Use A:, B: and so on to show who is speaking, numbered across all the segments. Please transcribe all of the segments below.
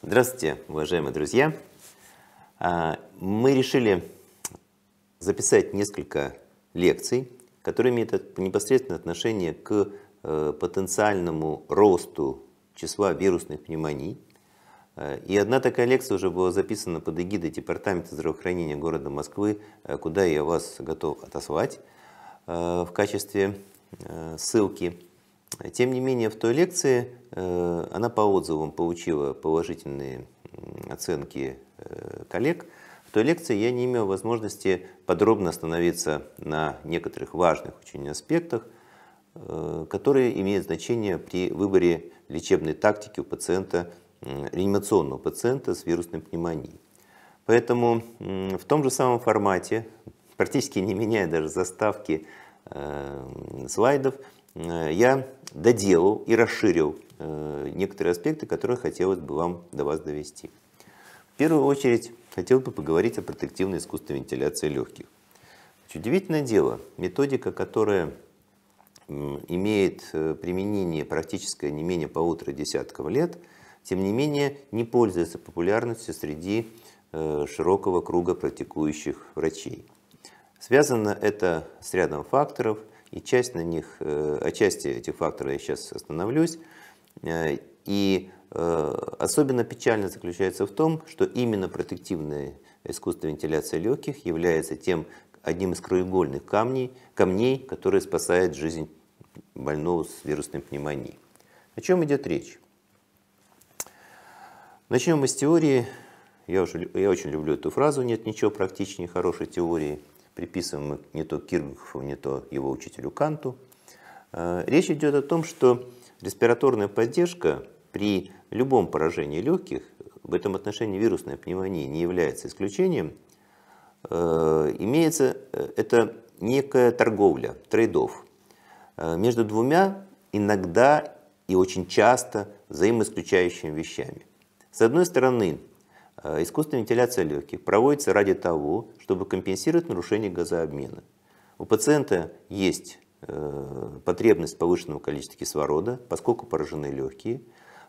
A: Здравствуйте, уважаемые друзья! А, мы решили записать несколько лекций, которые имеют непосредственное отношение к э, потенциальному росту числа вирусных пневмоний. Э, и одна такая лекция уже была записана под эгидой Департамента здравоохранения города Москвы, э, куда я вас готов отослать в качестве ссылки. Тем не менее, в той лекции э, она по отзывам получила положительные оценки э, коллег. В той лекции я не имел возможности подробно остановиться на некоторых важных очень аспектах, э, которые имеют значение при выборе лечебной тактики у пациента, реанимационного пациента с вирусной пневмонией. Поэтому в том же самом формате, практически не меняя даже заставки слайдов, Э, я доделал и расширил э, некоторые аспекты, которые хотелось бы вам до вас довести. В первую очередь хотел бы поговорить о протективной искусственной вентиляции легких. Удивительное дело, методика, которая имеет э, применение практическое не менее полутора десятков лет, тем не менее не пользуется популярностью среди широкого круга практикующих врачей. Связано это с рядом факторов – и часть на них, э, отчасти этих факторов я сейчас остановлюсь. Э, и э, особенно печально заключается в том, что именно протективное искусство вентиляции легких является тем одним из краеугольных камней, камней, который спасает жизнь больного с вирусной пневмонией. О чем идет речь? Начнем мы с теории. Я, уже, я очень люблю эту фразу «нет ничего практичнее хорошей теории» приписываем мы не то Киргофу, не то его учителю Канту. Э, речь идет о том, что респираторная поддержка при любом поражении легких, в этом отношении вирусная пневмония не является исключением, э, имеется э, это некая торговля, трейдов между двумя иногда и очень часто взаимоисключающими вещами. С одной стороны, Э, Искусственная вентиляция легких проводится ради того, чтобы компенсировать нарушение газообмена. У пациента есть э, потребность повышенного количества кислорода, поскольку поражены легкие.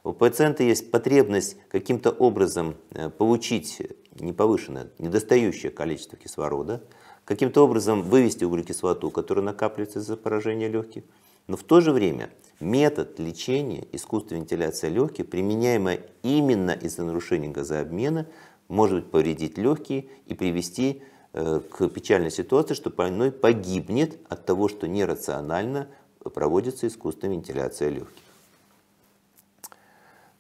A: У пациента есть потребность каким-то образом э, получить не повышенное, недостающее количество кислорода, каким-то образом вывести углекислоту, которая накапливается из-за поражения легких. Но в то же время метод лечения искусственной вентиляции легких, применяемая именно из-за нарушения газообмена, может быть повредить легкие и привести э, к печальной ситуации, что больной погибнет от того, что нерационально проводится искусственная вентиляция легких.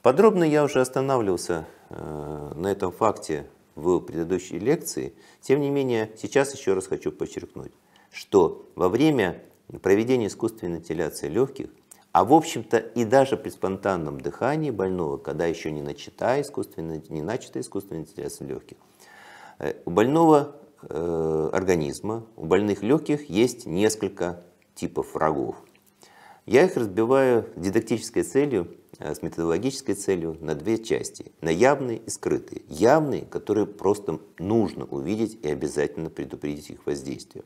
A: Подробно я уже останавливался э, на этом факте в предыдущей лекции. Тем не менее, сейчас еще раз хочу подчеркнуть, что во время проведения искусственной вентиляции легких а в общем-то и даже при спонтанном дыхании больного, когда еще не начата искусственный не начата искусственная вентиляция легких, э, у больного э, организма, у больных легких есть несколько типов врагов. Я их разбиваю дидактической целью, э, с методологической целью на две части. На явные и скрытые. Явные, которые просто нужно увидеть и обязательно предупредить их воздействие.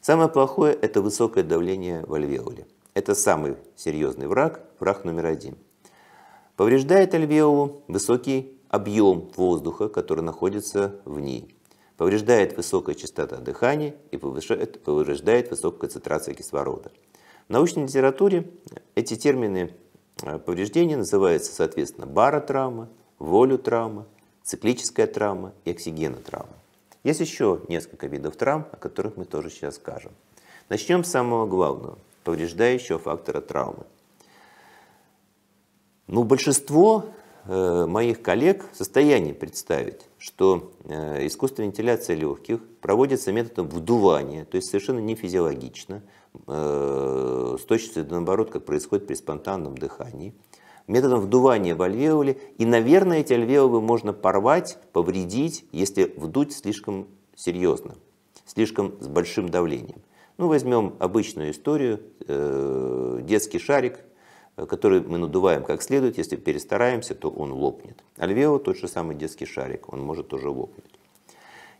A: Самое плохое – это высокое давление в альвеоле. Это самый серьезный враг, враг номер один. Повреждает альвеолу высокий объем воздуха, который находится в ней. Повреждает высокая частота дыхания и повышает, повреждает высокая концентрация кислорода. В научной литературе эти термины э, повреждения называются, соответственно, баротравма, волютравма, циклическая травма и оксигенотравма. Есть еще несколько видов травм, о которых мы тоже сейчас скажем. Начнем с самого главного – повреждающего фактора травмы. Ну, большинство э, моих коллег в состоянии представить, что э, искусственная вентиляция легких проводится методом вдувания, то есть совершенно не физиологично, э, с точностью наоборот, как происходит при спонтанном дыхании, методом вдувания в альвеоли, и, наверное, эти альвеолы можно порвать, повредить, если вдуть слишком серьезно, слишком с большим давлением. Ну, возьмем обычную историю, э, детский шарик, э, который мы надуваем как следует, если перестараемся, то он лопнет. Альвео тот же самый детский шарик, он может тоже лопнуть.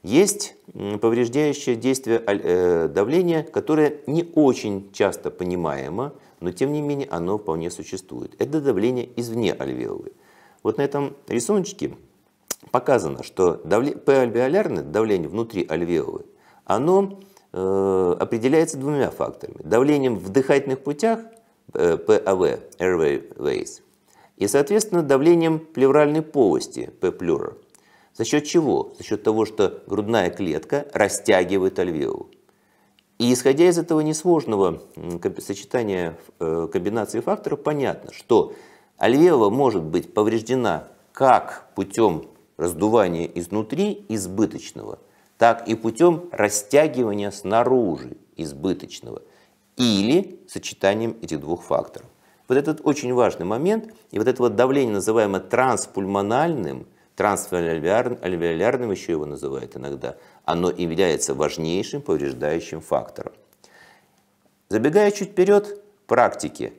A: Есть повреждающее действие э, давления, которое не очень часто понимаемо, но тем не менее оно вполне существует. Это давление извне альвеолы. Вот на этом рисуночке показано, что давле... P-альвеолярное давление внутри альвеолы, оно Э, определяется двумя факторами. Давлением в дыхательных путях, э, ПАВ, airways, и, соответственно, давлением плевральной полости, P-плюра. За счет чего? За счет того, что грудная клетка растягивает альвеолу. И исходя из этого несложного сочетания э, комбинации факторов, понятно, что альвеола может быть повреждена как путем раздувания изнутри избыточного – так и путем растягивания снаружи избыточного или сочетанием этих двух факторов. Вот этот очень важный момент, и вот это вот давление, называемое транспульмональным, трансальвеолярным еще его называют иногда, оно является важнейшим повреждающим фактором. Забегая чуть вперед, практики.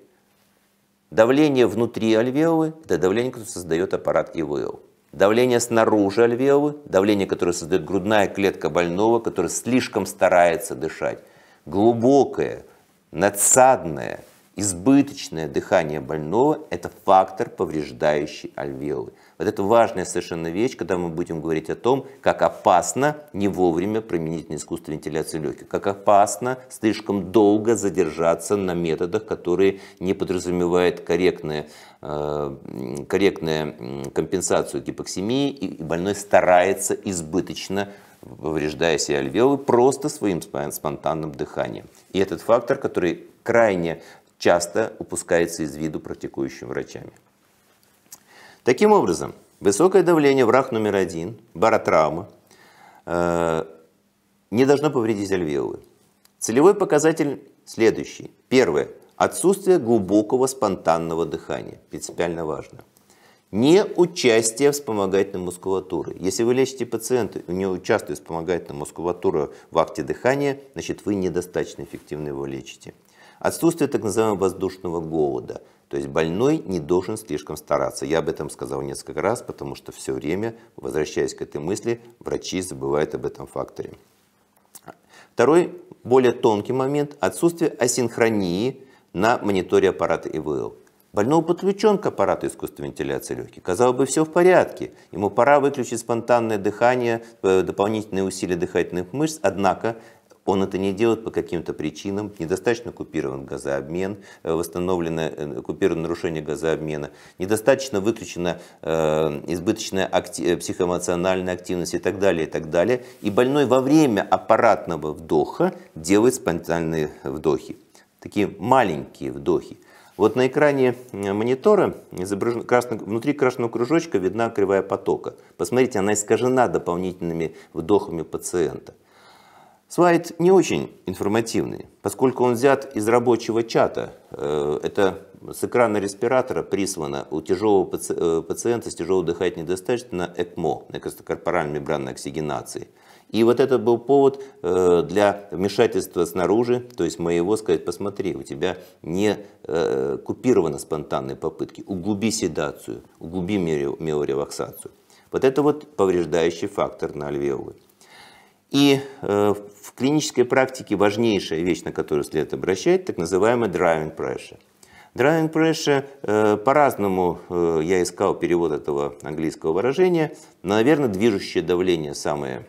A: Давление внутри альвеолы – это давление, которое создает аппарат ИВЛ давление снаружи альвеолы, давление, которое создает грудная клетка больного, который слишком старается дышать, глубокое, надсадное, избыточное дыхание больного – это фактор, повреждающий альвеолы. Вот это важная совершенно вещь, когда мы будем говорить о том, как опасно не вовремя применить на искусство вентиляции легких, как опасно слишком долго задержаться на методах, которые не подразумевают корректное э, корректную компенсацию гипоксемии, и больной старается избыточно повреждая себе альвеолы просто своим спонтанным дыханием. И этот фактор, который крайне часто упускается из виду практикующими врачами. Таким образом, высокое давление, враг номер один, баротравма, э, не должно повредить альвеолы. Целевой показатель следующий. Первое. Отсутствие глубокого спонтанного дыхания. Принципиально важно. Не участие вспомогательной мускулатуры. Если вы лечите пациента, у него участвует вспомогательная мускулатура в акте дыхания, значит вы недостаточно эффективно его лечите. Отсутствие так называемого воздушного голода – то есть больной не должен слишком стараться. Я об этом сказал несколько раз, потому что все время, возвращаясь к этой мысли, врачи забывают об этом факторе. Второй, более тонкий момент – отсутствие асинхронии на мониторе аппарата ИВЛ. Больного подключен к аппарату искусственной вентиляции легких. Казалось бы, все в порядке. Ему пора выключить спонтанное дыхание, э, дополнительные усилия дыхательных мышц. Однако он это не делает по каким-то причинам, недостаточно купирован газообмен, э, восстановлено э, купировано нарушение газообмена, недостаточно выключена э, избыточная актив, психоэмоциональная активность и так далее, и так далее. И больной во время аппаратного вдоха делает спонтанные вдохи, такие маленькие вдохи. Вот на экране монитора изображен, красный внутри красного кружочка видна кривая потока. Посмотрите, она искажена дополнительными вдохами пациента. Слайд не очень информативный, поскольку он взят из рабочего чата. Э, это с экрана респиратора прислано у тяжелого паци э, пациента с тяжелой дыхательной недостаточно на ЭКМО, на экстракорпоральной мембранной оксигенации. И вот это был повод э, для вмешательства снаружи, то есть моего сказать, посмотри, у тебя не купированы спонтанные попытки, углуби седацию, углуби миорелаксацию. Вот это вот повреждающий фактор на альвеолы. И э, в клинической практике важнейшая вещь, на которую следует обращать, так называемая driving pressure. Driving pressure, э, по-разному э, я искал перевод этого английского выражения, но, наверное, движущее давление самый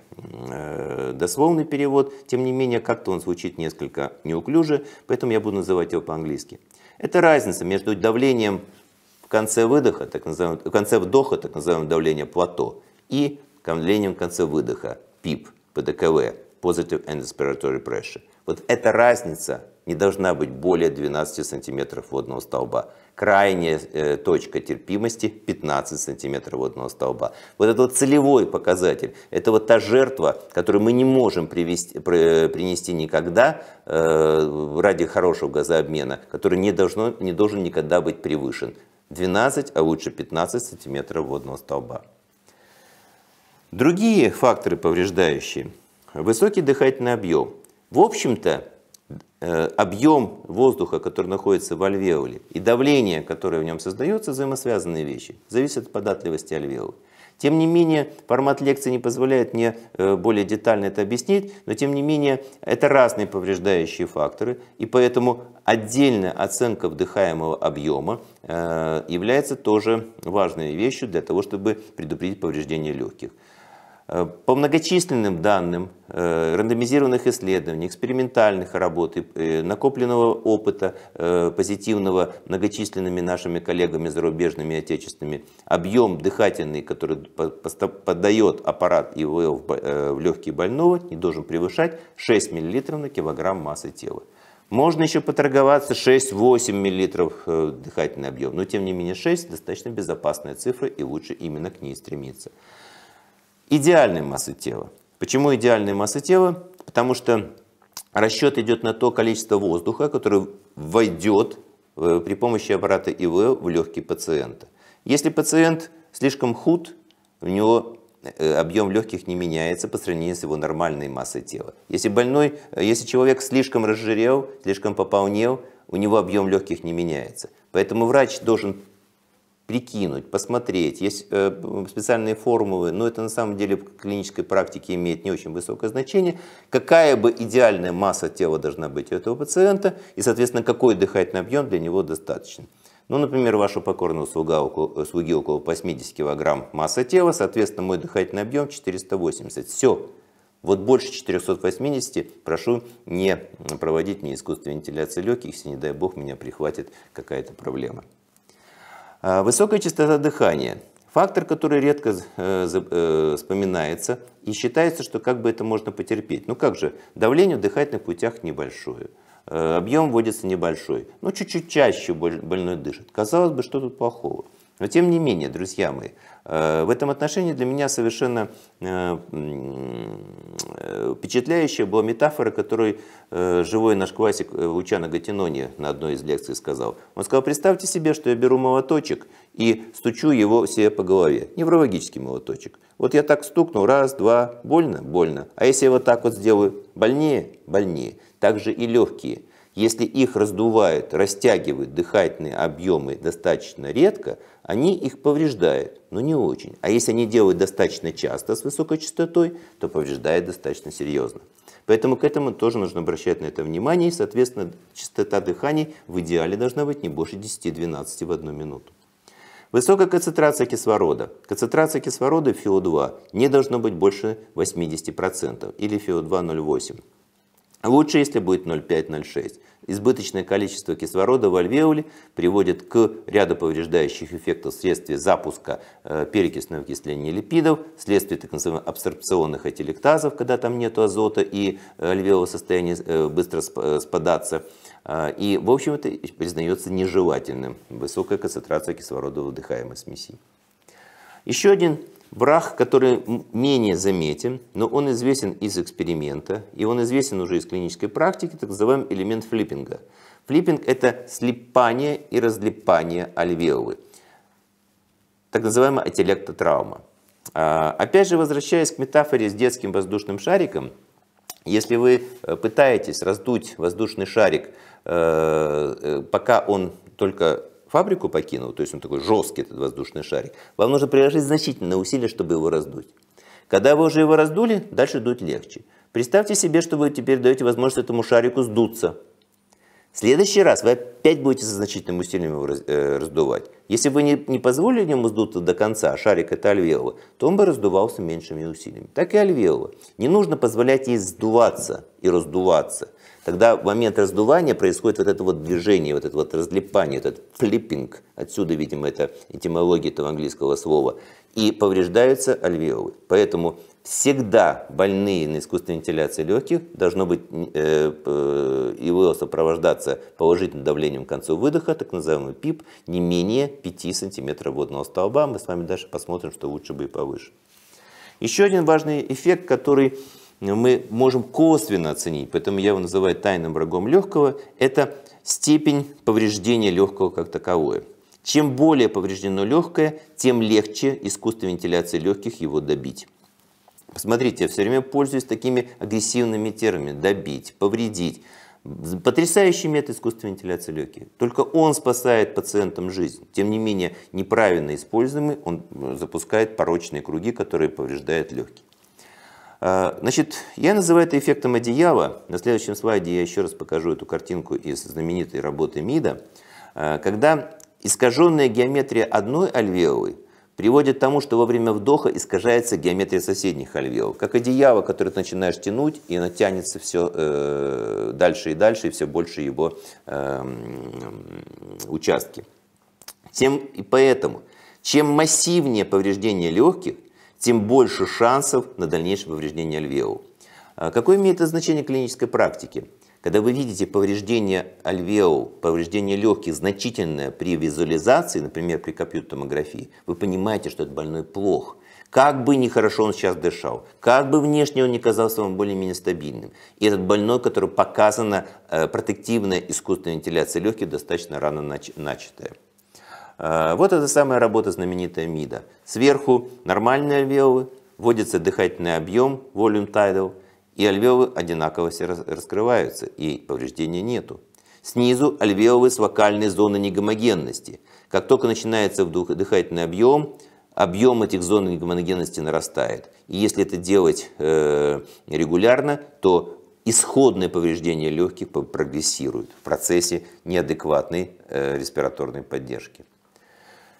A: дословный перевод, тем не менее, как-то он звучит несколько неуклюже, поэтому я буду называть его по-английски. Это разница между давлением в конце выдоха, так называемым, в конце вдоха, так называемое давления плато, и давлением в конце выдоха, пип. ПДКВ, Positive and Inspiratory Pressure. Вот эта разница не должна быть более 12 сантиметров водного столба. Крайняя э, точка терпимости 15 сантиметров водного столба. Вот это вот целевой показатель. Это вот та жертва, которую мы не можем привести, при, э, принести никогда э, ради хорошего газообмена, который не, должно, не должен никогда быть превышен. 12, а лучше 15 сантиметров водного столба. Другие факторы повреждающие. Высокий дыхательный объем. В общем-то, э, объем воздуха, который находится в альвеоле, и давление, которое в нем создается, взаимосвязанные вещи, зависят от податливости альвеола. Тем не менее, формат лекции не позволяет мне э, более детально это объяснить, но тем не менее, это разные повреждающие факторы, и поэтому отдельная оценка вдыхаемого объема э, является тоже важной вещью для того, чтобы предупредить повреждение легких. Э, по многочисленным данным э, рандомизированных исследований, экспериментальных работ, э, накопленного опыта позитивного многочисленными нашими коллегами зарубежными и отечественными, объем дыхательный, который подает аппарат ИВЛ в легкие больного, не должен превышать 6 мл на килограмм массы тела. Можно еще поторговаться 6-8 мл дыхательный объем, но тем не менее 6 достаточно безопасная цифра и лучше именно к ней стремиться идеальной массы тела. Почему идеальной массы тела? Потому что расчет идет на то количество воздуха, которое войдет э, при помощи аппарата ИВ в легкие пациента. Если пациент слишком худ, у него э, объем легких не меняется по сравнению с его нормальной массой тела. Если больной, э, если человек слишком разжирел, слишком пополнел, у него объем легких не меняется. Поэтому врач должен прикинуть, посмотреть. Есть э, специальные формулы, но это на самом деле в клинической практике имеет не очень высокое значение. Какая бы идеальная масса тела должна быть у этого пациента и, соответственно, какой дыхательный объем для него достаточен. Ну, например, вашу покорную слуга около, э, слуги около 80 кг масса тела, соответственно, мой дыхательный объем 480. Все. Вот больше 480 прошу не проводить мне искусственную вентиляцию легких, если, не дай бог, меня прихватит какая-то проблема. А, высокая частота дыхания. Фактор, который редко э, э, вспоминается и считается, что как бы это можно потерпеть. Ну как же, давление в дыхательных путях небольшое, э, объем вводится небольшой, но чуть-чуть чаще больной дышит. Казалось бы, что тут плохого? Но тем не менее, друзья мои, э, в этом отношении для меня совершенно э, э, впечатляющая была метафора, которую живой наш классик Лучано Гатинони на одной из лекций сказал. Он сказал, представьте себе, что я беру молоточек и стучу его себе по голове. Неврологический молоточек. Вот я так стукну, раз, два, больно, больно. А если я вот так вот сделаю, больнее, больнее. Также и легкие – если их раздувают, растягивают дыхательные объемы достаточно редко, они их повреждают, но не очень. А если они делают достаточно часто с высокой частотой, то повреждает достаточно серьезно. Поэтому к этому тоже нужно обращать на это внимание. И, соответственно, частота дыханий в идеале должна быть не больше 10-12 в одну минуту. Высокая концентрация кислорода. Концентрация кислорода в ФИО2 не должно быть больше 80% или ФИО2 0,8. Лучше, если будет 0,5-0,6. Избыточное количество кислорода в альвеоле приводит к ряду повреждающих эффектов вследствие запуска э, перекисного окисления липидов, вследствие так называемых абсорбционных этилектазов, когда там нет азота и альвеол в состоянии э, быстро э, спадаться. А, и, в общем, это признается нежелательным высокая концентрация кислорода в вдыхаемой смеси. Еще один Брах, который менее заметен, но он известен из эксперимента, и он известен уже из клинической практики, так называемый элемент флиппинга. Флиппинг – это слипание и разлипание альвеолы, так называемая ателектотравма. А, опять же, возвращаясь к метафоре с детским воздушным шариком, если вы э, пытаетесь раздуть воздушный шарик, э, э, пока он только фабрику покинул, то есть он такой жесткий этот воздушный шарик, вам нужно приложить значительное усилие, чтобы его раздуть. Когда вы уже его раздули, дальше дуть легче. Представьте себе, что вы теперь даете возможность этому шарику сдуться. В следующий раз вы опять будете со значительным усилием его э, раздувать. Если бы не, не позволили ему сдуться до конца, шарик это альвеолы, то он бы раздувался меньшими усилиями. Так и альвеолы. Не нужно позволять ей сдуваться и раздуваться. Тогда в момент раздувания происходит вот это вот движение, вот это вот разлипание, этот флиппинг. Отсюда, видимо, это этимология этого английского слова. И повреждаются альвеолы. Поэтому всегда больные на искусственной вентиляции легких должно быть э, э, его сопровождаться положительным давлением к концу выдоха, так называемый ПИП, не менее 5 см водного столба. Мы с вами дальше посмотрим, что лучше бы и повыше. Еще один важный эффект, который мы можем косвенно оценить, поэтому я его называю тайным врагом легкого, это степень повреждения легкого как таковое. Чем более повреждено легкое, тем легче искусство вентиляции легких его добить. Посмотрите, я все время пользуюсь такими агрессивными терминами. Добить, повредить. Потрясающий метод искусственной вентиляции легких. Только он спасает пациентам жизнь. Тем не менее, неправильно используемый, он э, запускает порочные круги, которые повреждают легкие. Э, значит, я называю это эффектом одеяла. На следующем слайде я еще раз покажу эту картинку из знаменитой работы МИДа. Э, когда искаженная геометрия одной альвеолы – приводит к тому, что во время вдоха искажается геометрия соседних альвеол, как одеяло, которое ты начинаешь тянуть, и оно тянется все э, дальше и дальше, и все больше его э, участки. Тем и поэтому, чем массивнее повреждение легких, тем больше шансов на дальнейшее повреждение альвеол. А какое имеет это значение клинической практики? Когда вы видите повреждение альвеол, повреждение легких значительное при визуализации, например, при компьютерной томографии, вы понимаете, что этот больной плох. Как бы нехорошо он сейчас дышал, как бы внешне он не казался вам более-менее стабильным. И этот больной, который показана э, протективная искусственная вентиляция легких, достаточно рано начатая. Э, вот эта самая работа знаменитая МИДа. Сверху нормальные альвеолы, вводится дыхательный объем, volume tidal – и альвеолы одинаково все раскрываются, и повреждения нету. Снизу альвеолы с вокальной зоны негомогенности. Как только начинается дыхательный объем, объем этих зон негомогенности нарастает. И если это делать э, регулярно, то исходное повреждение легких прогрессирует в процессе неадекватной э, респираторной поддержки.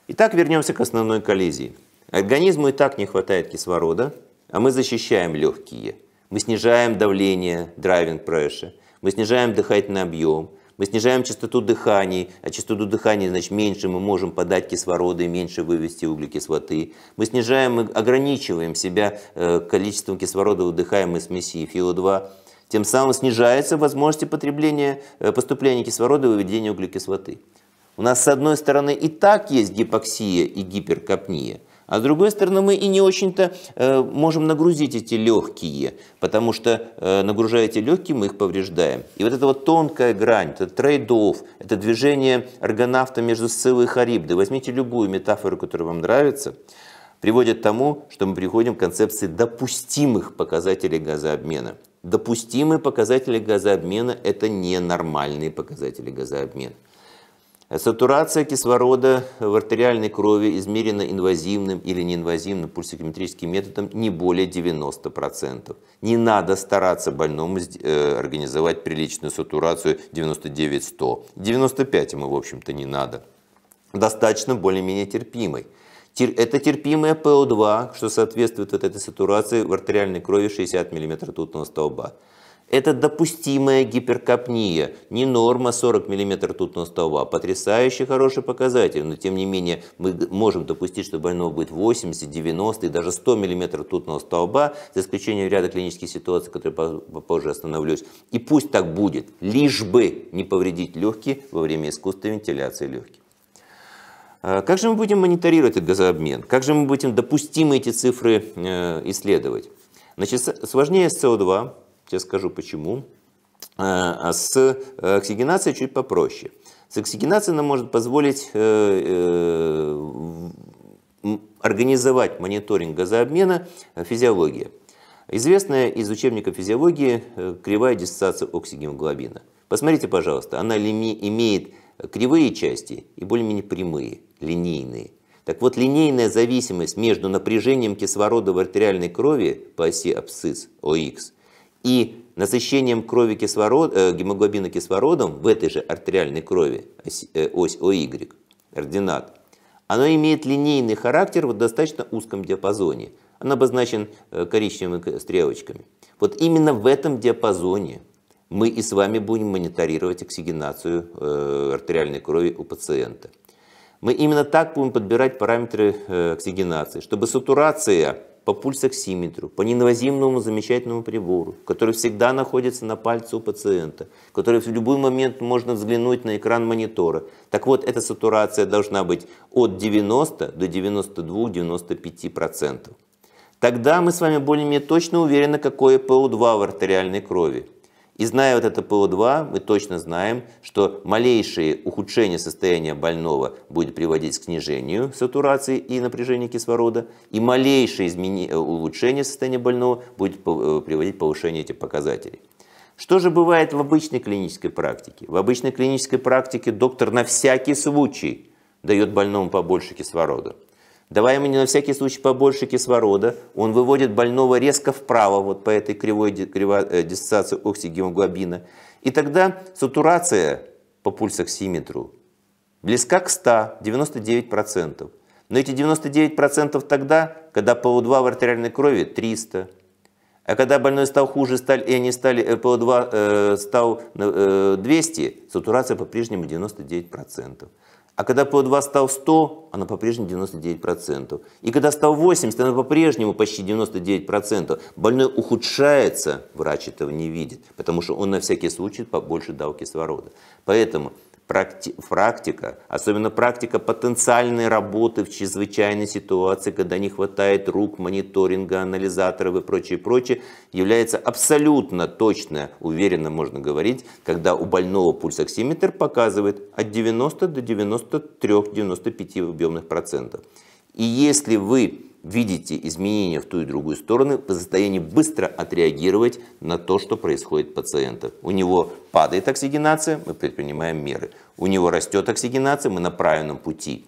A: Итак, вернемся к основной коллизии. Организму и так не хватает кислорода, а мы защищаем легкие – мы снижаем давление driving pressure, мы снижаем дыхательный объем, мы снижаем частоту дыхания, а частоту дыхания, значит, меньше мы можем подать кислорода и меньше вывести углекислоты. Мы снижаем, мы ограничиваем себя э, количеством кислорода выдыхаемой смеси ФИО2, тем самым снижается возможность потребления, э, поступления кислорода и выведения углекислоты. У нас, с одной стороны, и так есть гипоксия и гиперкапния, а с другой стороны, мы и не очень-то э, можем нагрузить эти легкие, потому что э, нагружая эти легкие, мы их повреждаем. И вот эта вот тонкая грань, это трейд-офф, это движение аргонавта между Сциллой и Харибдой. Возьмите любую метафору, которая вам нравится, приводит к тому, что мы приходим к концепции допустимых показателей газообмена. Допустимые показатели газообмена – это ненормальные показатели газообмена. Сатурация кислорода в артериальной крови измерена инвазивным или неинвазивным пульсокиметрическим методом не более 90%. Не надо стараться больному э, организовать приличную сатурацию 99-100. 95 ему, в общем-то, не надо. Достаточно более-менее терпимой. Это терпимое ПО2, что соответствует вот этой сатурации в артериальной крови 60 мм ртутного столба. Это допустимая гиперкопния, не норма 40 мм ртутного столба. Потрясающе хороший показатель, но тем не менее мы можем допустить, что больного будет 80, 90 и даже 100 мм ртутного столба, за исключением ряда клинических ситуаций, которые попозже остановлюсь. И пусть так будет, лишь бы не повредить легкие во время искусственной вентиляции легких. А как же мы будем мониторировать этот газообмен? Как же мы будем допустимы эти цифры э, исследовать? Значит, сложнее с СО2 Сейчас скажу почему. Э, а с э, оксигенацией чуть попроще. С оксигенацией нам может позволить э, организовать мониторинг газообмена физиология. Известная из учебника физиологии кривая диссоциация оксигемоглобина. Посмотрите, пожалуйста, она имеет кривые части и более-менее прямые, линейные. Так вот, линейная зависимость между напряжением кислорода в артериальной крови по оси абсцисс ОХ и насыщением крови кислород, э, гемоглобина кислородом в этой же артериальной крови, ось, э, ось ОY, ординат, оно имеет линейный характер в достаточно узком диапазоне. Он обозначен э, коричневыми стрелочками. Вот именно в этом диапазоне мы и с вами будем мониторировать оксигенацию э, артериальной крови у пациента. Мы именно так будем подбирать параметры э, оксигенации, чтобы сатурация по пульсоксиметру, по неинвазивному замечательному прибору, который всегда находится на пальце у пациента, который в любой момент можно взглянуть на экран монитора. Так вот, эта сатурация должна быть от 90 до 92-95%. Тогда мы с вами более-менее точно уверены, какое ПО2 в артериальной крови. И зная вот это ПО2, мы точно знаем, что малейшее ухудшение состояния больного будет приводить к снижению сатурации и напряжения кислорода, и малейшее измени... Э, улучшение состояния больного будет э, приводить к повышению этих показателей. Что же бывает в обычной клинической практике? В обычной клинической практике доктор на всякий случай дает больному побольше кислорода. Давая ему на всякий случай побольше кислорода, он выводит больного резко вправо, вот по этой кривой э, диссоциации оксигемоглобина. И тогда сатурация по пульсоксиметру близка к 100, 99%. Но эти 99% тогда, когда ПО2 в артериальной крови 300, а когда больной стал хуже, стали, и они стали, э, ПО2 э, стал э, 200, сатурация по-прежнему 99%. А когда ПО2 стал 100, она по-прежнему 99%. И когда стал 80, она по-прежнему почти 99%. Больной ухудшается, врач этого не видит, потому что он на всякий случай побольше дал кислорода. Поэтому практи практика, особенно практика потенциальной работы в чрезвычайной ситуации, когда не хватает рук, мониторинга, анализаторов и прочее, прочее, является абсолютно точно, уверенно можно говорить, когда у больного пульсоксиметр показывает от 90 до 93-95 объемных процентов. И если вы видите изменения в ту и другую сторону, по состоянию быстро отреагировать на то, что происходит пациента. У него падает оксигенация, мы предпринимаем меры. У него растет оксигенация, мы на правильном пути.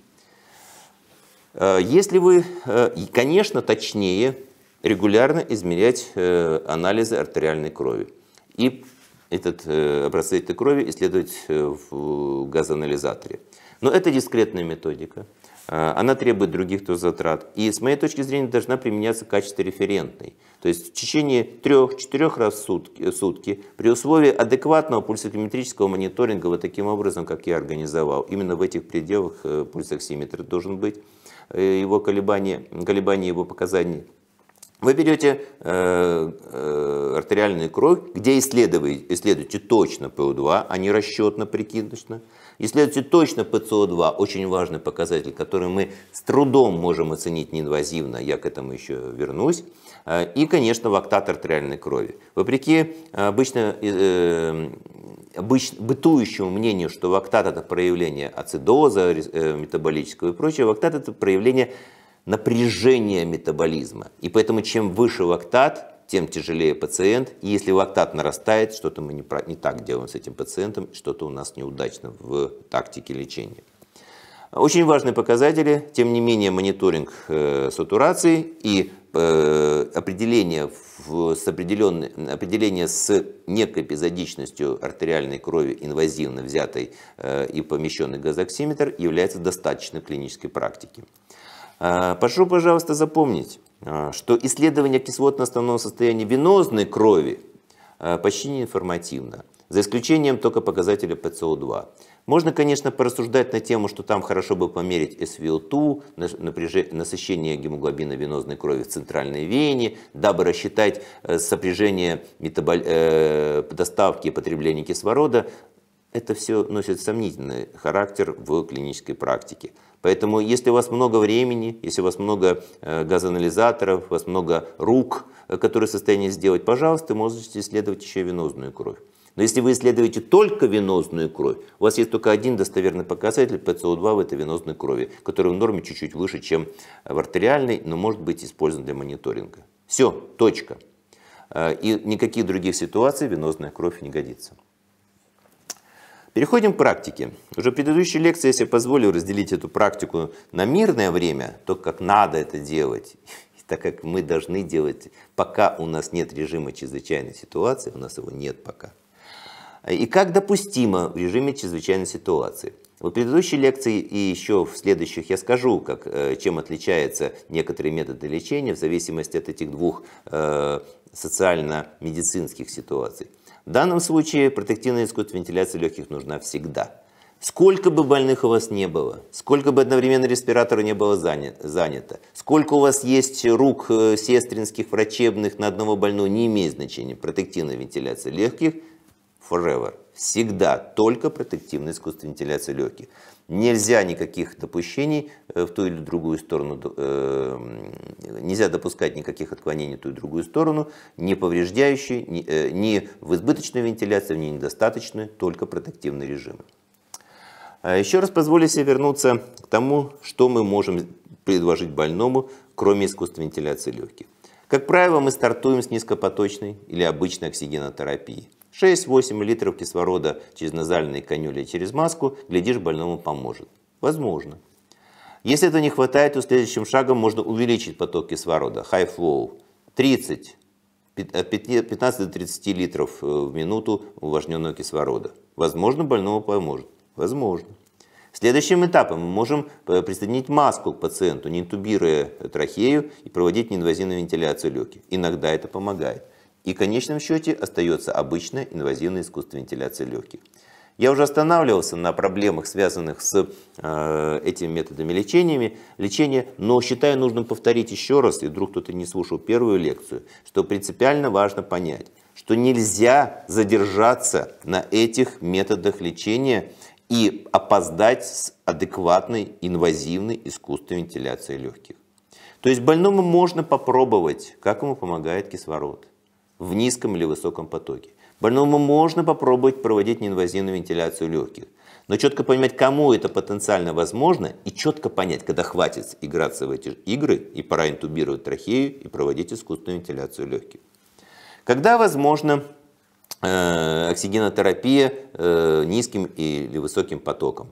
A: Э, если вы, э, конечно, точнее, регулярно измерять э, анализы артериальной крови и этот образцы этой крови исследовать в газоанализаторе. Но это дискретная методика. А, она требует других то затрат. И с моей точки зрения должна применяться качество референтной. То есть в течение трех-четырех раз в сутки, э, сутки при условии адекватного пульсоксиметрического мониторинга вот таким образом, как я организовал, именно в этих пределах э, пульсоксиметр должен быть, э, его колебания, колебания его показаний. Вы берете э, э, артериальную кровь, где исследуете, исследуете точно ПО2, а не расчетно, прикидочно. Исследуйте точно ПЦО2, очень важный показатель, который мы с трудом можем оценить неинвазивно, я к этому еще вернусь. Э, и, конечно, вактат артериальной крови. Вопреки э, обычно, э, э бытующему мнению, что вактат это проявление ацидоза метаболического и прочего, вактат это проявление напряжения метаболизма. И поэтому чем выше вактат тем тяжелее пациент. И если лактат нарастает, что-то мы не, не так делаем с этим пациентом, что-то у нас неудачно в тактике лечения. Очень важные показатели, тем не менее, мониторинг э, сатурации и э, определение, в, с определение с некой эпизодичностью артериальной крови, инвазивно взятой э, и помещенный газоксиметр, является достаточно клинической практики. Э, прошу, пожалуйста, запомнить, а, что исследование кислотно основного состояния венозной крови а, почти неинформативно, за исключением только показателя ПСО2. Можно, конечно, порассуждать на тему, что там хорошо бы померить SVO2, насыщение гемоглобина венозной крови в центральной вене, дабы рассчитать э, сопряжение метабол... Э, доставки и потребления кислорода. Это все носит сомнительный характер в клинической практике. Поэтому, если у вас много времени, если у вас много э, газоанализаторов, у вас много рук, э, которые в состоянии сделать, пожалуйста, можете исследовать еще венозную кровь. Но если вы исследуете только венозную кровь, у вас есть только один достоверный показатель ПСО2 в этой венозной крови, который в норме чуть-чуть выше, чем в артериальной, но может быть использован для мониторинга. Все, точка. Э, и никаких других ситуаций венозная кровь не годится. Переходим к практике. Уже в предыдущей лекции, если я позволил разделить эту практику на мирное время, то как надо это делать, и так как мы должны делать, пока у нас нет режима чрезвычайной ситуации, у нас его нет пока, и как допустимо в режиме чрезвычайной ситуации. в предыдущей лекции и еще в следующих я скажу, как, э, чем отличаются некоторые методы лечения в зависимости от этих двух э, социально-медицинских ситуаций. В данном случае протективная искусственная вентиляция легких нужна всегда. Сколько бы больных у вас не было, сколько бы одновременно респиратора не было занято, сколько у вас есть рук э, сестринских, врачебных на одного больного, не имеет значения. Протективная вентиляция легких forever. Всегда только протективная искусственная вентиляция легких. Нельзя никаких допущений э, в ту или другую сторону, э, нельзя допускать никаких отклонений в ту или другую сторону, не повреждающие, не э, в избыточной вентиляции, не недостаточной, только протективные режимы. А еще раз позволю себе вернуться к тому, что мы можем предложить больному, кроме искусственной вентиляции легких. Как правило, мы стартуем с низкопоточной или обычной оксигенотерапии – 6-8 литров кислорода через назальные конюли через маску, глядишь, больному поможет. Возможно. Если этого не хватает, то следующим шагом можно увеличить поток кислорода, high flow, 30, от 15 до 30 литров э, в минуту увлажненного кислорода. Возможно, больному поможет. Возможно. Следующим этапом мы можем э, присоединить маску к пациенту, не интубируя трахею и проводить неинвазивную вентиляцию легких. Иногда это помогает. И в конечном счете остается обычная инвазивная искусственная вентиляция легких. Я уже останавливался на проблемах, связанных с э, этими методами лечения, лечения, но считаю нужным повторить еще раз, и вдруг кто-то не слушал первую лекцию, что принципиально важно понять, что нельзя задержаться на этих методах лечения и опоздать с адекватной инвазивной искусственной вентиляцией легких. То есть больному можно попробовать, как ему помогает кислород в низком или высоком потоке. Больному можно попробовать проводить неинвазивную вентиляцию легких, но четко понимать, кому это потенциально возможно, и четко понять, когда хватит играться в эти игры, и пора интубировать трахею и проводить искусственную вентиляцию легких. Когда возможно э, оксигенотерапия э, низким или высоким потоком?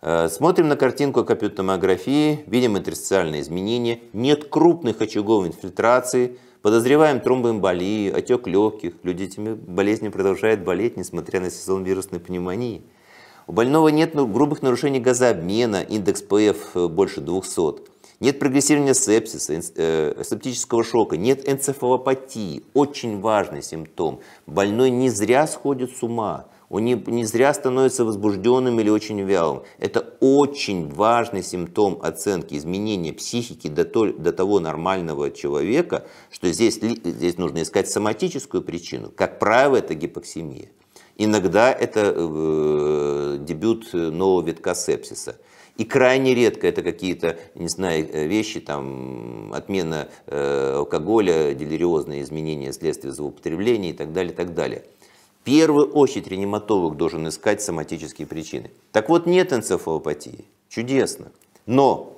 A: Э, смотрим на картинку компьютерной томографии, видим интерстициальные изменения, нет крупных очагов инфильтрации – Подозреваем тромбоэмболию, отек легких. Люди этими болезнями продолжают болеть, несмотря на сезон вирусной пневмонии. У больного нет ну, грубых нарушений газообмена, индекс ПФ больше 200. Нет прогрессирования сепсиса, э, септического шока, нет энцефалопатии. Очень важный симптом. Больной не зря сходит с ума. Он не, не зря становится возбужденным или очень вялым. Это очень важный симптом оценки изменения психики до, то, до того нормального человека, что здесь, здесь нужно искать соматическую причину. Как правило, это гипоксимия. Иногда это э, дебют нового витка сепсиса. И крайне редко это какие-то, не знаю, вещи, там, отмена э, алкоголя, делириозные изменения следствия злоупотребления и так далее, так далее первую очередь ревматолог должен искать соматические причины. Так вот, нет энцефалопатии. Чудесно. Но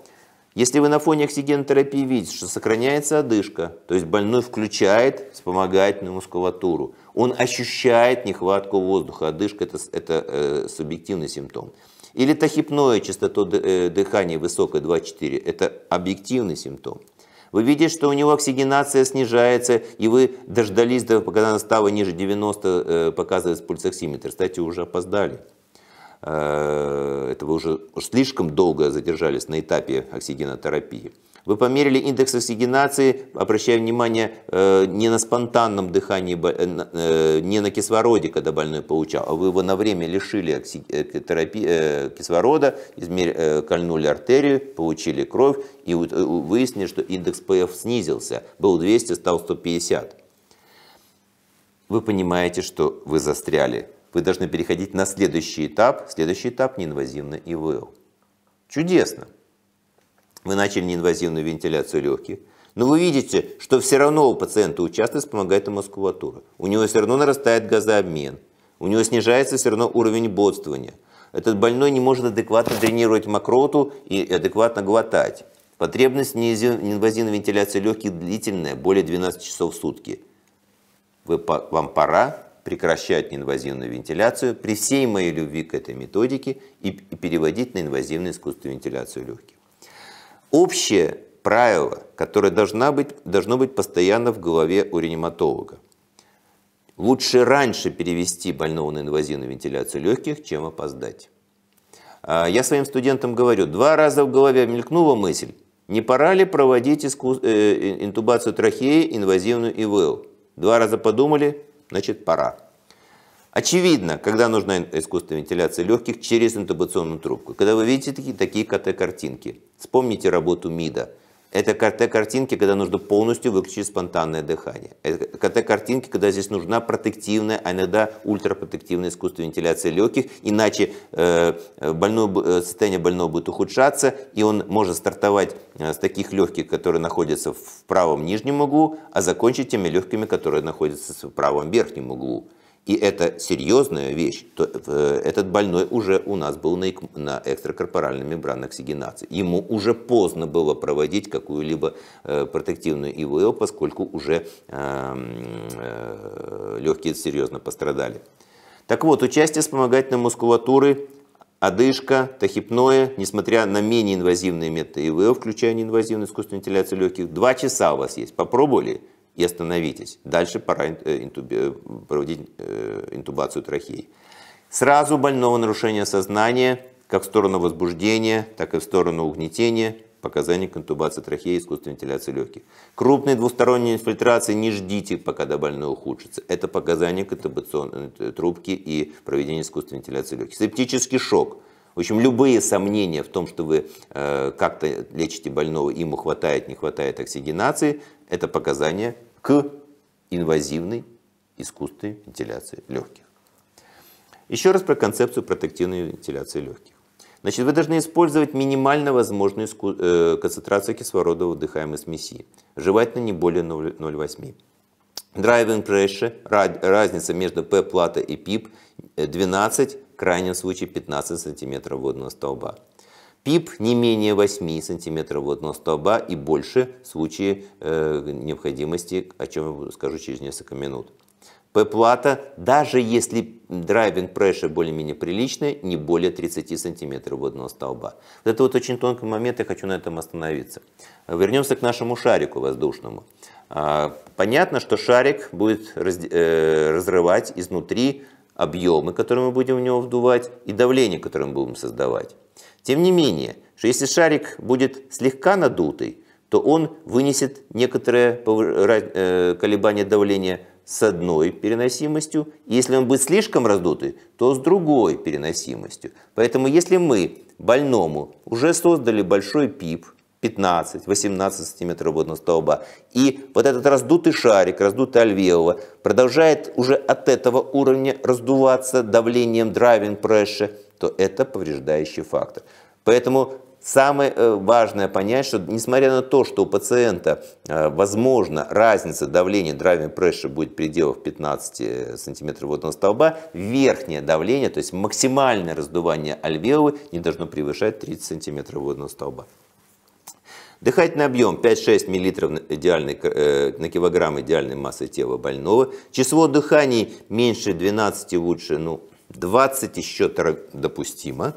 A: если вы на фоне оксигенотерапии видите, что сохраняется одышка, то есть больной включает вспомогательную мускулатуру, он ощущает нехватку воздуха, одышка это, это э, субъективный симптом. Или тахипное, частота э, дыхания высокой 2-4, это объективный симптом. Вы видите, что у него оксигенация снижается, и вы дождались, до, когда она стала ниже 90, э, показывается пульсоксиметр. Кстати, уже опоздали. Э, это вы уже слишком долго задержались на этапе оксигенотерапии. Вы померили индекс оксигенации, обращая внимание, э, не на спонтанном дыхании, э, э, не на кислороде, когда больной получал, а вы его на время лишили терапии, кислорода, измер... кольнули артерию, получили кровь и выяснили, что индекс ПФ снизился, был 200, стал 150. Вы понимаете, что вы застряли. Вы должны переходить на следующий этап. Следующий этап неинвазивный ИВЛ. Чудесно! мы начали неинвазивную вентиляцию легких. Но вы видите, что все равно у пациента участок помогает мускулатура. У него все равно нарастает газообмен. У него снижается все равно уровень бодствования. Этот больной не может адекватно тренировать мокроту и адекватно глотать. Потребность неинвазивной вентиляции легких длительная, более 12 часов в сутки. Вы, вам пора прекращать неинвазивную вентиляцию при всей моей любви к этой методике и, и переводить на инвазивную искусственную вентиляцию легких общее правило, которое должна быть, должно быть постоянно в голове у реаниматолога. Лучше раньше перевести больного на инвазивную вентиляцию легких, чем опоздать. А, я своим студентам говорю, два раза в голове мелькнула мысль, не пора ли проводить искус... Э, интубацию трахеи, инвазивную ИВЛ? Два раза подумали, значит пора. Очевидно, когда нужна искусственная вентиляция легких через интубационную трубку. Когда вы видите такие, такие КТ-картинки, вспомните работу МИДа. Это КТ-картинки, когда нужно полностью выключить спонтанное дыхание. Это КТ-картинки, когда здесь нужна протективная, а иногда ультрапротективная искусственная вентиляция легких, иначе э, больное, э, состояние больного будет ухудшаться, и он может стартовать э, с таких легких, которые находятся в правом нижнем углу, а закончить теми легкими, которые находятся в правом верхнем углу и это серьезная вещь, то э, этот больной уже у нас был на, на экстракорпоральной мембранной оксигенации. Ему уже поздно было проводить какую-либо э, протективную ИВЛ, поскольку уже эм, э, легкие серьезно пострадали. Так вот, участие вспомогательной мускулатуры, одышка, тахипное, несмотря на менее инвазивные методы ИВЛ, включая неинвазивную искусственную вентиляцию легких, два часа у вас есть. Попробовали? и остановитесь. Дальше пора э, э, проводить э, интубацию трахеи. Сразу больного нарушения сознания, как в сторону возбуждения, так и в сторону угнетения, показания к интубации трахеи и искусственной вентиляции легких. Крупные двусторонние инфильтрации не ждите, пока до больной ухудшится. Это показания к интубационной трубке и проведению искусственной вентиляции легких. Септический шок. В общем, любые сомнения в том, что вы э, как-то лечите больного, ему хватает, не хватает оксигенации, это показания к инвазивной искусственной вентиляции легких. Еще раз про концепцию протективной вентиляции легких. Значит, вы должны использовать минимально возможную э, концентрацию кислорода в вдыхаемой смеси, желательно не более 0,8. Driving pressure, разница между P-плата и PIP 12, э, в крайнем случае 15 см водного столба. Пип не менее 8 сантиметров водного столба и больше в случае э, необходимости, о чем я скажу через несколько минут. П-плата, даже если драйвинг pressure более-менее приличный, не более 30 сантиметров водного столба. Вот это вот очень тонкий момент, я хочу на этом остановиться. Вернемся к нашему шарику воздушному. А, понятно, что шарик будет раз, э, разрывать изнутри объемы, которые мы будем в него вдувать, и давление, которое мы будем создавать. Тем не менее, что если шарик будет слегка надутый, то он вынесет некоторое э, колебание давления с одной переносимостью. Если он будет слишком раздутый, то с другой переносимостью. Поэтому если мы больному уже создали большой пип, 15-18 см водного столба. И вот этот раздутый шарик, раздутый альвеола, продолжает уже от этого уровня раздуваться давлением driving pressure что это повреждающий фактор. Поэтому Самое э, важное понять, что несмотря на то, что у пациента, э, возможно, разница давления driving pressure будет в пределах 15 см водного столба, верхнее давление, то есть максимальное раздувание альвеолы не должно превышать 30 сантиметров водного столба. Дыхательный объем 5-6 мл идеальной, э, на килограмм идеальной массы тела больного. Число дыханий меньше 12 лучше, ну, 20 еще допустимо.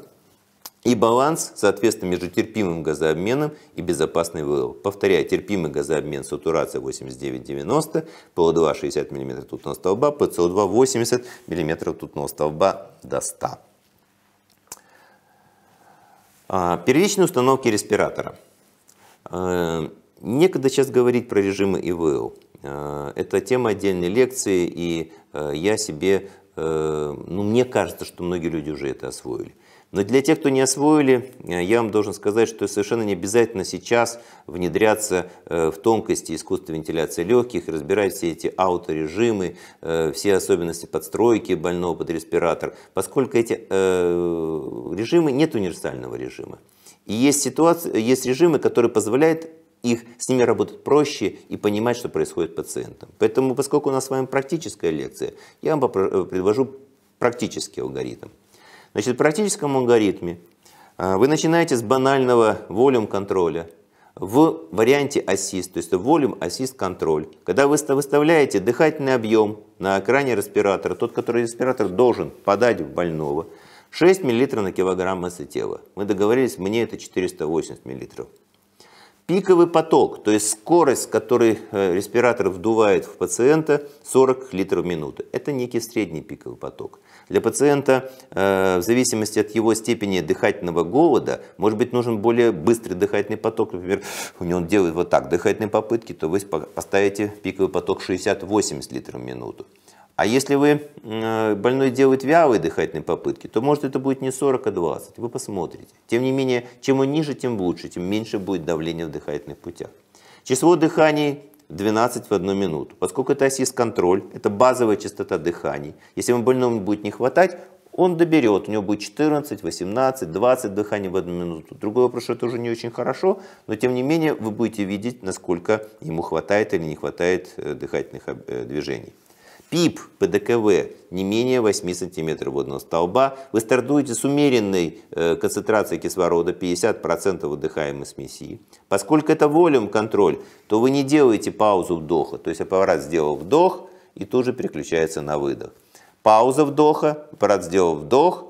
A: И баланс, соответственно, между терпимым газообменом и безопасной ВЛ. Повторяю, терпимый газообмен сатурация 89-90, ПО2 60 мм тутного столба, ПСО2 80 мм тутного столба до 100 а, Первичные установки респиратора. А, некогда сейчас говорить про режимы ИВЛ. А, это тема отдельной лекции, и я себе Э, ну, мне кажется, что многие люди уже это освоили. Но для тех, кто не освоили, э, я вам должен сказать, что совершенно не обязательно сейчас внедряться э, в тонкости искусства вентиляции легких, разбирать все эти ауторежимы, все особенности подстройки больного под респиратор, поскольку эти режимы нет универсального режима. И есть ситуации, есть режимы, которые позволяют их, с ними работать проще и понимать, что происходит пациентам. Поэтому, поскольку у нас с вами практическая лекция, я вам э, предложу практический алгоритм. Значит, в практическом алгоритме э, вы начинаете с банального волюм контроля в варианте ассист, то есть волюм ассист контроль. Когда вы выставляете дыхательный объем на экране респиратора, тот, который респиратор должен подать в больного, 6 мл на килограмм массы тела. Мы договорились, мне это 480 мл. Пиковый поток, то есть скорость, которой э, респиратор вдувает в пациента 40 литров в минуту. Это некий средний пиковый поток. Для пациента, э, в зависимости от его степени дыхательного голода, может быть нужен более быстрый дыхательный поток. Например, у него он делает вот так дыхательные попытки, то вы поставите пиковый поток 60-80 литров в минуту. А если вы э, больной делает вялые дыхательные попытки, то может это будет не 40, а 20. Вы посмотрите. Тем не менее, чем он ниже, тем лучше, тем меньше будет давление в дыхательных путях. Число дыханий 12 в одну минуту. Поскольку это ассист-контроль, это базовая частота дыханий. Если вам больному будет не хватать, он доберет, у него будет 14, 18, 20 дыханий в одну минуту. Другой вопрос, что это уже не очень хорошо, но тем не менее вы будете видеть, насколько ему хватает или не хватает э, дыхательных э, движений. ПИП ПДКВ не менее 8 см водного столба. Вы стартуете с умеренной э, концентрацией кислорода 50% выдыхаемой смеси. Поскольку это волюм контроль, то вы не делаете паузу вдоха. То есть аппарат сделал вдох и тут же переключается на выдох. Пауза вдоха, аппарат сделал вдох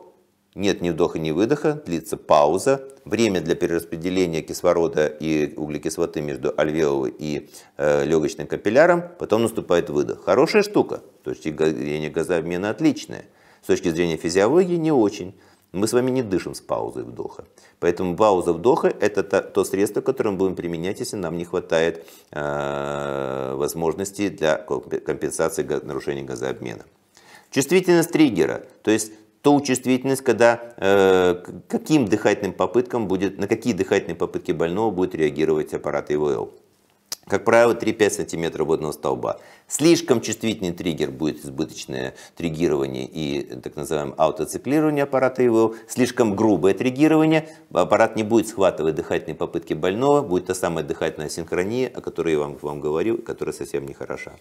A: нет ни вдоха, ни выдоха, длится пауза. Время для перераспределения кислорода и углекислоты между альвеолой и э, легочным капилляром. Потом наступает выдох. Хорошая штука. С точки зрения газообмена отличная. С точки зрения физиологии не очень. Мы с вами не дышим с паузой вдоха. Поэтому пауза вдоха – это то, то средство, которое мы будем применять, если нам не хватает э, возможностей для компенсации нарушения газообмена. Чувствительность триггера, то есть то чувствительность, когда э, каким дыхательным попыткам будет, на какие дыхательные попытки больного будет реагировать аппарат ИВЛ. Как правило, 3-5 см водного столба. Слишком чувствительный триггер будет избыточное триггирование и так называемое аутоциклирование аппарата ИВЛ. Слишком грубое триггирование. Аппарат не будет схватывать дыхательные попытки больного. Будет та самая дыхательная синхрония, о которой я вам, вам говорил, которая совсем не хороша.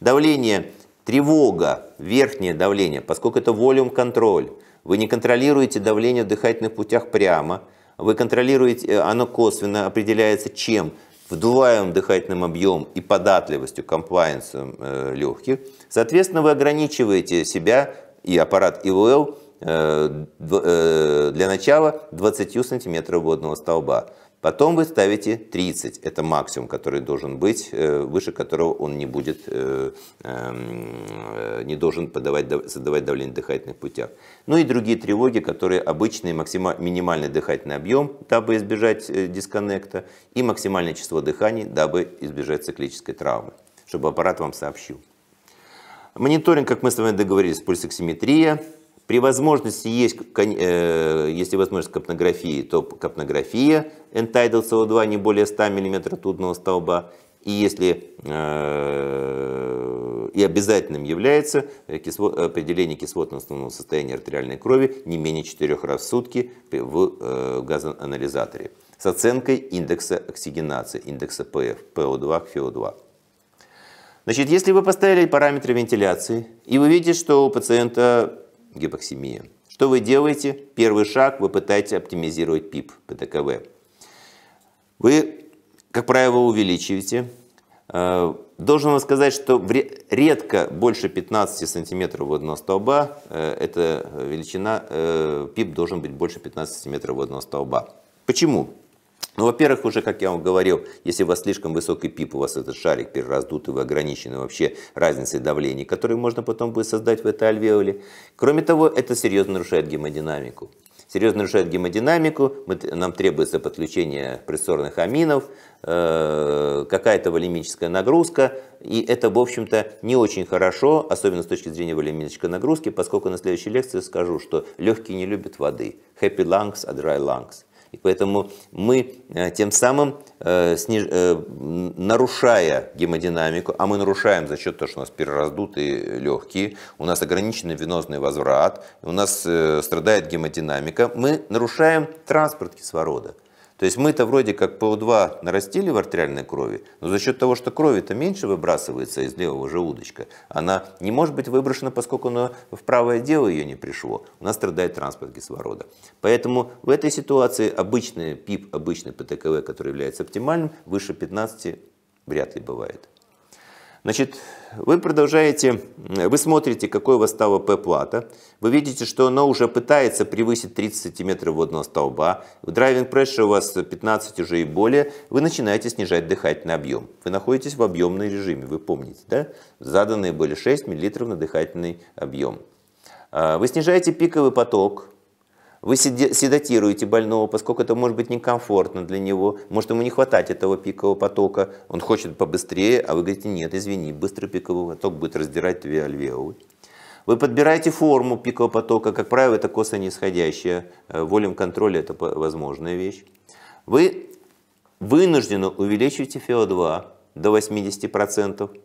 A: Давление Тревога, верхнее давление, поскольку это волюм контроль, вы не контролируете давление в дыхательных путях прямо, вы контролируете, э, оно косвенно определяется чем? Вдуваем дыхательным объемом и податливостью, комплайенсом э, легких. Соответственно, вы ограничиваете себя и аппарат ИВЛ э, для начала 20 сантиметров водного столба. Потом вы ставите 30, это максимум, который должен быть, э, выше которого он не будет, э, эм, не должен подавать, создавать давление в дыхательных путях. Ну и другие тревоги, которые обычные, минимальный дыхательный объем, дабы избежать э, дисконнекта, и максимальное число дыханий, дабы избежать циклической травмы, чтобы аппарат вам сообщил. Мониторинг, как мы с вами договорились, пульсоксиметрия, при возможности есть, э, если возможность капнографии, то капнография Entitled CO2 не более 100 мм тудного столба. И, если, э, и обязательным является э, определение кислотно основного состояния артериальной крови не менее 4 раз в сутки в газоанализаторе с оценкой индекса оксигенации, индекса pf po 2 к ФО2. Значит, если вы поставили параметры вентиляции, и вы видите, что у пациента гипоксемия. Что вы делаете? Первый шаг, вы пытаетесь оптимизировать ПИП, ПТКВ. Вы, как правило, увеличиваете. Э, должен вам сказать, что редко больше 15 сантиметров водного столба, э, эта величина, э, ПИП должен быть больше 15 сантиметров водного столба. Почему? Ну, во-первых, уже, как я вам говорил, если у вас слишком высокий пип, у вас этот шарик перераздут и вы ограничены вообще разницей давлений, которые можно потом будет создать в этой альвеоле. Кроме того, это серьезно нарушает гемодинамику. Серьезно нарушает гемодинамику, мы, нам требуется подключение прессорных аминов, э, какая-то волемическая нагрузка, и это, в общем-то, не очень хорошо, особенно с точки зрения волемической нагрузки, поскольку на следующей лекции скажу, что легкие не любят воды. Happy lungs, а dry lungs. И поэтому мы э, тем самым, э, сниж... Э, нарушая гемодинамику, а мы нарушаем за счет того, что у нас перераздуты легкие, у нас ограниченный венозный возврат, у нас страдает гемодинамика, мы нарушаем транспорт кислорода. То есть мы-то вроде как ПО2 нарастили в артериальной крови, но за счет того, что крови-то меньше выбрасывается из левого желудочка, она не может быть выброшена, поскольку она в правое дело ее не пришло. У нас страдает транспорт кислорода. Поэтому в этой ситуации обычный ПИП, обычный ПТКВ, который является оптимальным, выше 15 вряд ли бывает. Значит, вы продолжаете, вы смотрите, какой у вас п плата Вы видите, что она уже пытается превысить 30 сантиметров водного столба. В драйвинг pressure у вас 15 уже и более. Вы начинаете снижать дыхательный объем. Вы находитесь в объемном режиме, вы помните, да? Заданные были 6 мл на дыхательный объем. А, вы снижаете пиковый поток, вы седатируете больного, поскольку это может быть некомфортно для него, может ему не хватать этого пикового потока, он хочет побыстрее, а вы говорите, нет, извини, быстрый пиковый поток будет раздирать две альвеолы. Вы подбираете форму пикового потока, как правило, это косо нисходящая, э, волем контроля это возможная вещь. Вы вынужденно увеличиваете ФО2 до 80%,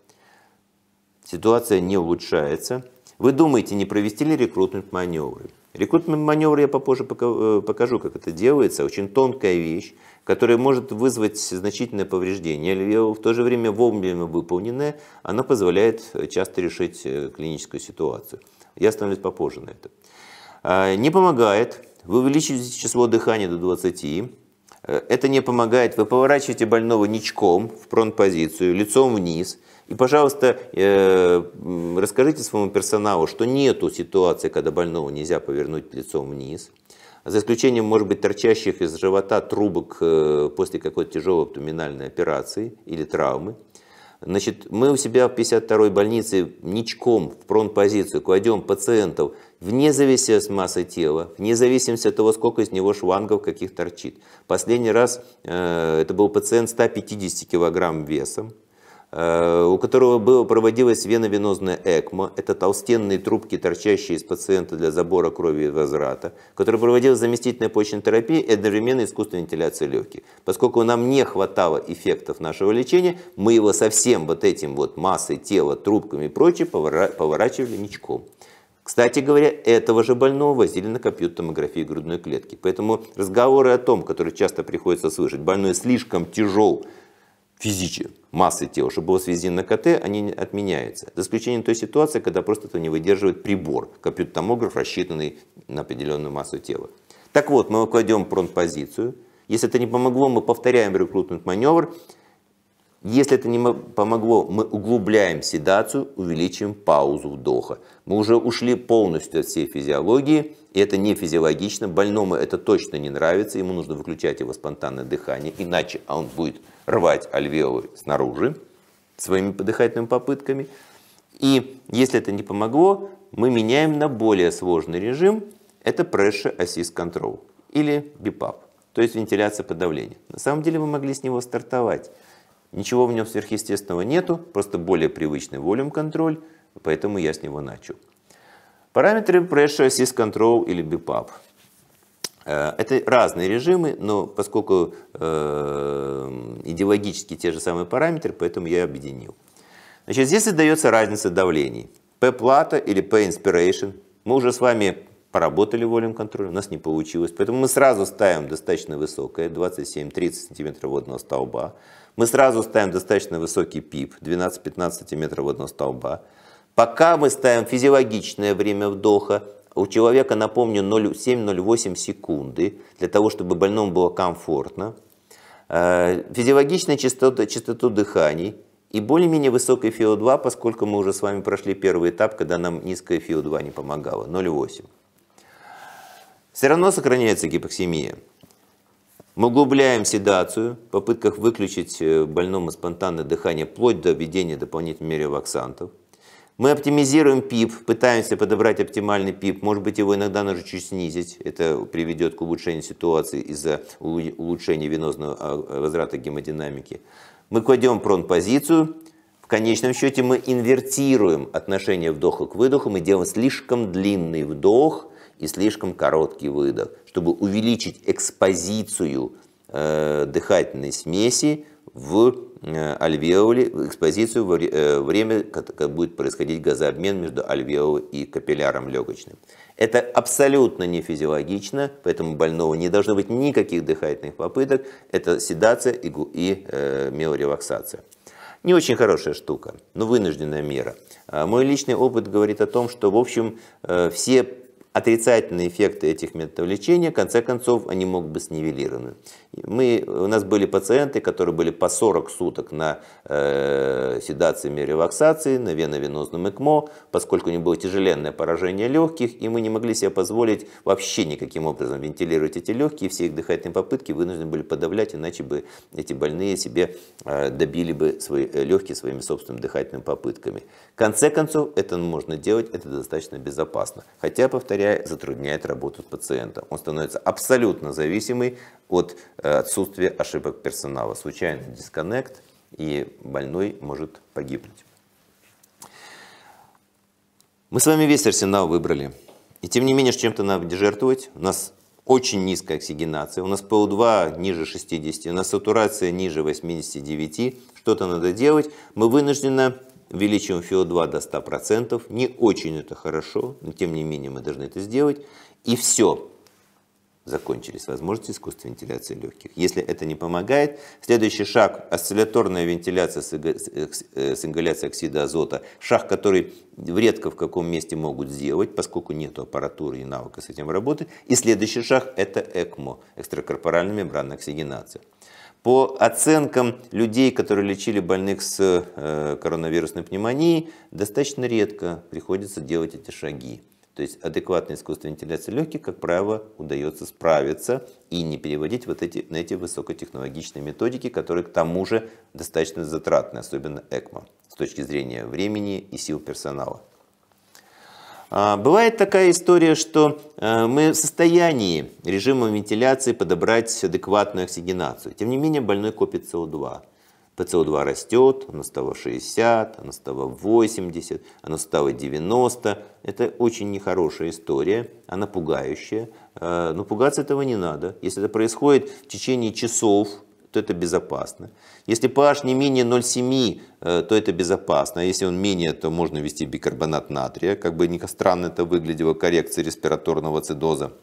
A: ситуация не улучшается. Вы думаете, не провести ли рекрутмент маневры? Рекрутмент маневр я попозже э, покажу, как это делается. Очень тонкая вещь, которая может вызвать значительное повреждение. В то же время вовремя выполненная, она позволяет э, часто решить э, клиническую ситуацию. Я остановлюсь попозже на это. А, не помогает. Вы увеличиваете число дыхания до 20. Это не помогает. Вы поворачиваете больного ничком в позицию, лицом вниз – и, пожалуйста, э, расскажите своему персоналу, что нету ситуации, когда больного нельзя повернуть лицом вниз, за исключением, может быть, торчащих из живота трубок э, после какой-то тяжелой абдоминальной операции или травмы. Значит, мы у себя в 52-й больнице ничком в позицию кладем пациентов вне зависимости от массы тела, вне зависимости от того, сколько из него швангов каких торчит. Последний раз э, это был пациент 150 килограмм весом, Э, у которого было, проводилась веновенозная экмо, это толстенные трубки, торчащие из пациента для забора крови и возврата, который проводилась заместительная почечная терапия и одновременно искусственная вентиляция легких. Поскольку нам не хватало эффектов нашего лечения, мы его совсем вот этим вот массой тела, трубками и прочее поворачивали ничком. Кстати говоря, этого же больного возили на компьютомографию грудной клетки. Поэтому разговоры о том, которые часто приходится слышать, больной слишком тяжел физически массы тела, чтобы было сведено на КТ, они отменяются. За исключением той ситуации, когда просто это не выдерживает прибор, компьютер-томограф, рассчитанный на определенную массу тела. Так вот, мы кладем пронт-позицию. Если это не помогло, мы повторяем рекрутмент маневр. Если это не помогло, мы углубляем седацию, увеличиваем паузу вдоха. Мы уже ушли полностью от всей физиологии, и это не физиологично. Больному это точно не нравится, ему нужно выключать его спонтанное дыхание, иначе он будет рвать альвеолы снаружи своими подыхательными попытками. И если это не помогло, мы меняем на более сложный режим. Это Pressure Assist Control или BIPAP, то есть вентиляция под давлением. На самом деле вы могли с него стартовать. Ничего в нем сверхъестественного нету, просто более привычный волюм контроль, поэтому я с него начал. Параметры Pressure Assist Control или BIPAP. Э, это разные режимы, но поскольку э, идеологически те же самые параметры, поэтому я объединил. Значит, здесь создается разница давлений. P-плата или P-inspiration. Мы уже с вами поработали волем контроля, у нас не получилось. Поэтому мы сразу ставим достаточно высокое, 27-30 см водного столба. Мы сразу ставим достаточно высокий пип, 12-15 см водного столба. Пока мы ставим физиологичное время вдоха, у человека, напомню, 0,7-0,8 секунды, для того, чтобы больному было комфортно. Э, физиологичная частота, частоту дыханий и более-менее высокая ФИО2, поскольку мы уже с вами прошли первый этап, когда нам низкая ФИО2 не помогала, 0,8. Все равно сохраняется гипоксимия. Мы углубляем седацию в попытках выключить э, больному спонтанное дыхание вплоть до введения дополнительных мере ваксантов. Мы оптимизируем пип, пытаемся подобрать оптимальный пип. может быть его иногда нужно чуть снизить, это приведет к улучшению ситуации из-за улучшения венозного а, возврата гемодинамики. Мы кладем позицию. в конечном счете мы инвертируем отношение вдоха к выдоху, мы делаем слишком длинный вдох и слишком короткий выдох, чтобы увеличить экспозицию э, дыхательной смеси в Э, альвеоли в экспозицию во э, время, когда будет происходить газообмен между альвеолой и капилляром легочным. Это абсолютно не физиологично, поэтому больного не должно быть никаких дыхательных попыток. Это седация и, и э, миорелаксация. Не очень хорошая штука, но вынужденная мера. А мой личный опыт говорит о том, что, в общем, э, все отрицательные эффекты этих методов лечения, в конце концов, они могут быть снивелированы. Мы, у нас были пациенты, которые были по 40 суток на э, седации и на веновенозном ЭКМО, поскольку у них было тяжеленное поражение легких, и мы не могли себе позволить вообще никаким образом вентилировать эти легкие, все их дыхательные попытки вынуждены были подавлять, иначе бы эти больные себе э, добили бы свои э, легкие своими собственными дыхательными попытками. В конце концов, это можно делать, это достаточно безопасно. Хотя, повторяю, затрудняет работу пациента. Он становится абсолютно зависимый от э, Э, отсутствие ошибок персонала, случайный дисконнект, и больной может погибнуть. Мы с вами весь арсенал выбрали. И тем не менее, чем-то надо жертвовать. У нас очень низкая оксигенация, у нас ПО2 ниже 60, у нас сатурация ниже 89, что-то надо делать. Мы вынуждены увеличиваем ФИО2 до 100%, не очень это хорошо, но тем не менее мы должны это сделать. И все, закончились возможности искусственной вентиляции легких. Если это не помогает, следующий шаг – осцилляторная вентиляция э, э, с ингаляцией оксида азота. Шаг, который редко в каком месте могут сделать, поскольку нет аппаратуры и навыка с этим работать. И следующий шаг – это ЭКМО – экстракорпоральная мембранная оксигенация. По оценкам людей, которые лечили больных с э, коронавирусной пневмонией, достаточно редко приходится делать эти шаги. То есть адекватное искусство вентиляции легких, как правило, удается справиться и не переводить вот эти, на эти высокотехнологичные методики, которые к тому же достаточно затратны, особенно ЭКМО, с точки зрения времени и сил персонала. А, бывает такая история, что э, мы в состоянии режимом вентиляции подобрать адекватную оксигенацию. Тем не менее, больной копит СО2. ПСО2 растет, оно стало 60, оно стало 80, оно стало 90. Это очень нехорошая история, она пугающая. А, но пугаться этого не надо. Если это происходит в течение часов, то это безопасно. Если pH не менее 0,7, э, то это безопасно. А Если он менее, то можно ввести бикарбонат натрия. Как бы не странно это выглядело, коррекция респираторного цидоза –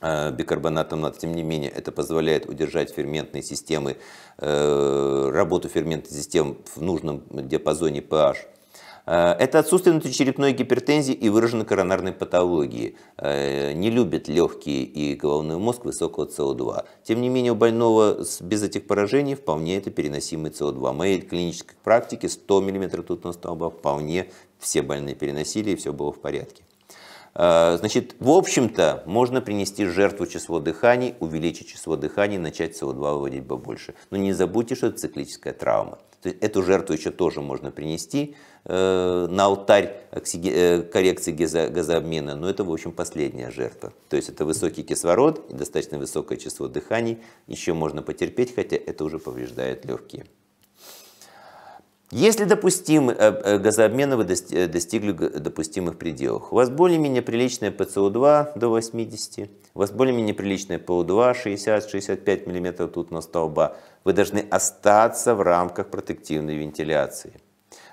A: а, бикарбонатом но Тем не менее, это позволяет удержать ферментные системы, э, работу ферментных систем в нужном диапазоне pH. А, это отсутствие внутричерепной гипертензии и выраженной коронарной патологии. А, не любит легкие и головной мозг высокого СО2. Тем не менее, у больного без этих поражений вполне это переносимый СО2. В моей клинической практике 100 мм тутного столба вполне все больные переносили и все было в порядке. Э, значит, в общем-то, можно принести жертву число дыханий, увеличить число дыханий, начать СО2 выводить побольше. Но не забудьте, что это циклическая травма. То есть эту жертву еще тоже можно принести э, на алтарь оксиге, э, коррекции газо, газообмена, но это, в общем, последняя жертва. То есть это высокий кислород достаточно высокое число дыханий. Еще можно потерпеть, хотя это уже повреждает легкие. Если допустимы э, э, газообмены вы э, достигли допустимых пределов, у вас более-менее приличная пцо 2 до 80, у вас более-менее приличная ПО2 60-65 мм тут на столба, вы должны остаться в рамках протективной вентиляции.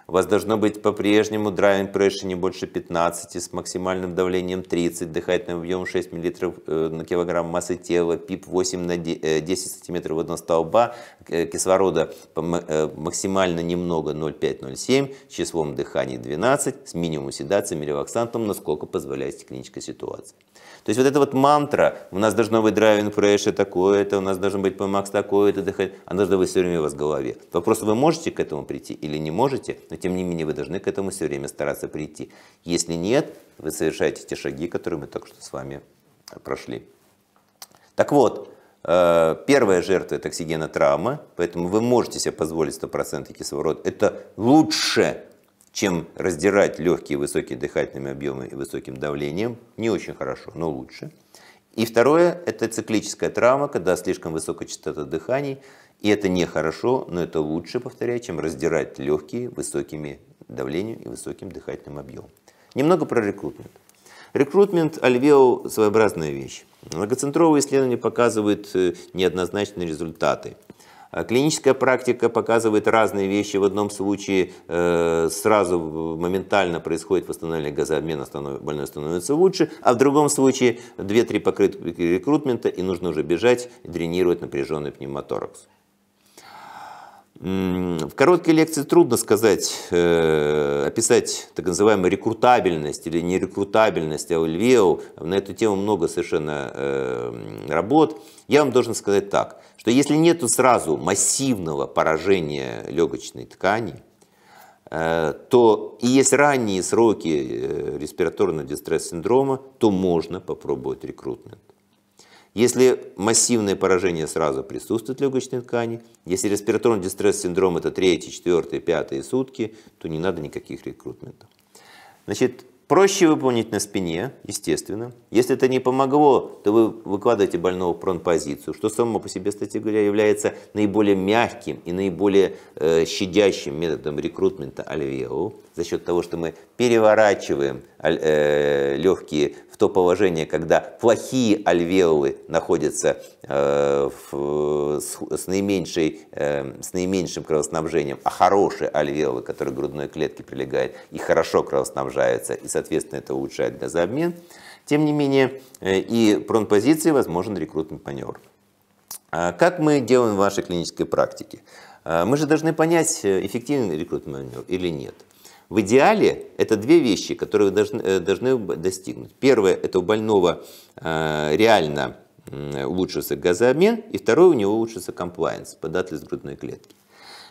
A: У вас должно быть по-прежнему dry pressure не больше 15 с максимальным давлением 30, дыхательным объемом 6 мл э, на килограмм массы тела, пип 8 на 10 см водного столба, э, кислорода э, максимально немного 0,5-0,7, числом дыхания 12, с минимумом седации, миривоксантом, насколько позволяет клиническая ситуация. То есть вот эта вот мантра, у нас должно быть драйвинг фрейши такое-то, у нас должен быть PMAX такое-то, дыхать, она должна быть все время у вас в голове. Вопрос, вы можете к этому прийти или не можете, но тем не менее вы должны к этому все время стараться прийти. Если нет, вы совершаете те шаги, которые мы только что с вами э, прошли. Так вот, э, первая жертва токсигена травма, поэтому вы можете себе позволить 100% кислород. Это лучше чем раздирать легкие высокие дыхательными объемами и высоким давлением. Не очень хорошо, но лучше. И второе – это циклическая травма, когда слишком высокая частота дыханий. И это нехорошо, но это лучше, повторяю, чем раздирать легкие высокими давлением и высоким дыхательным объемом. Немного про рекрутмент. Рекрутмент альвео – своеобразная вещь. Многоцентровые исследования показывают э, неоднозначные результаты. А клиническая практика показывает разные вещи. В одном случае э, сразу моментально происходит восстановление газообмена, больной становится лучше, а в другом случае 2-3 покрытки рекрутмента и нужно уже бежать, дренировать напряженный пневмоторакс. В короткой лекции трудно сказать, э, описать так называемую рекрутабельность или нерекрутабельность Аульвео. На эту тему много совершенно э, работ. Я вам должен сказать так, что если нет сразу массивного поражения легочной ткани, э, то и есть ранние сроки респираторного дистресс-синдрома, то можно попробовать рекрутмент. Если массивное поражение сразу присутствует в легочной ткани, если респираторный дистресс-синдром это 3, 4, 5 сутки, то не надо никаких рекрутментов. Значит, проще выполнить на спине, естественно. Если это не помогло, то вы выкладываете больного в пронпозицию, что само по себе, кстати говоря, является наиболее мягким и наиболее э, щадящим методом рекрутмента альвеол за счет того, что мы переворачиваем легкие э, в то положение, когда плохие альвеолы находятся э, в, с, с, наименьшей, э, с наименьшим кровоснабжением, а хорошие альвеолы, которые к грудной клетке прилегают, и хорошо кровоснабжаются, и, соответственно, это улучшает газообмен. Тем не менее, э, и пронпозиции возможен рекрутмент маневр. А как мы делаем в вашей клинической практике? А мы же должны понять, эффективен рекрутмент маневр или нет. В идеале это две вещи, которые вы должны, э, должны достигнуть. Первое, это у больного э, реально улучшился газообмен, и второе, у него улучшился комплайенс, податливость грудной клетки.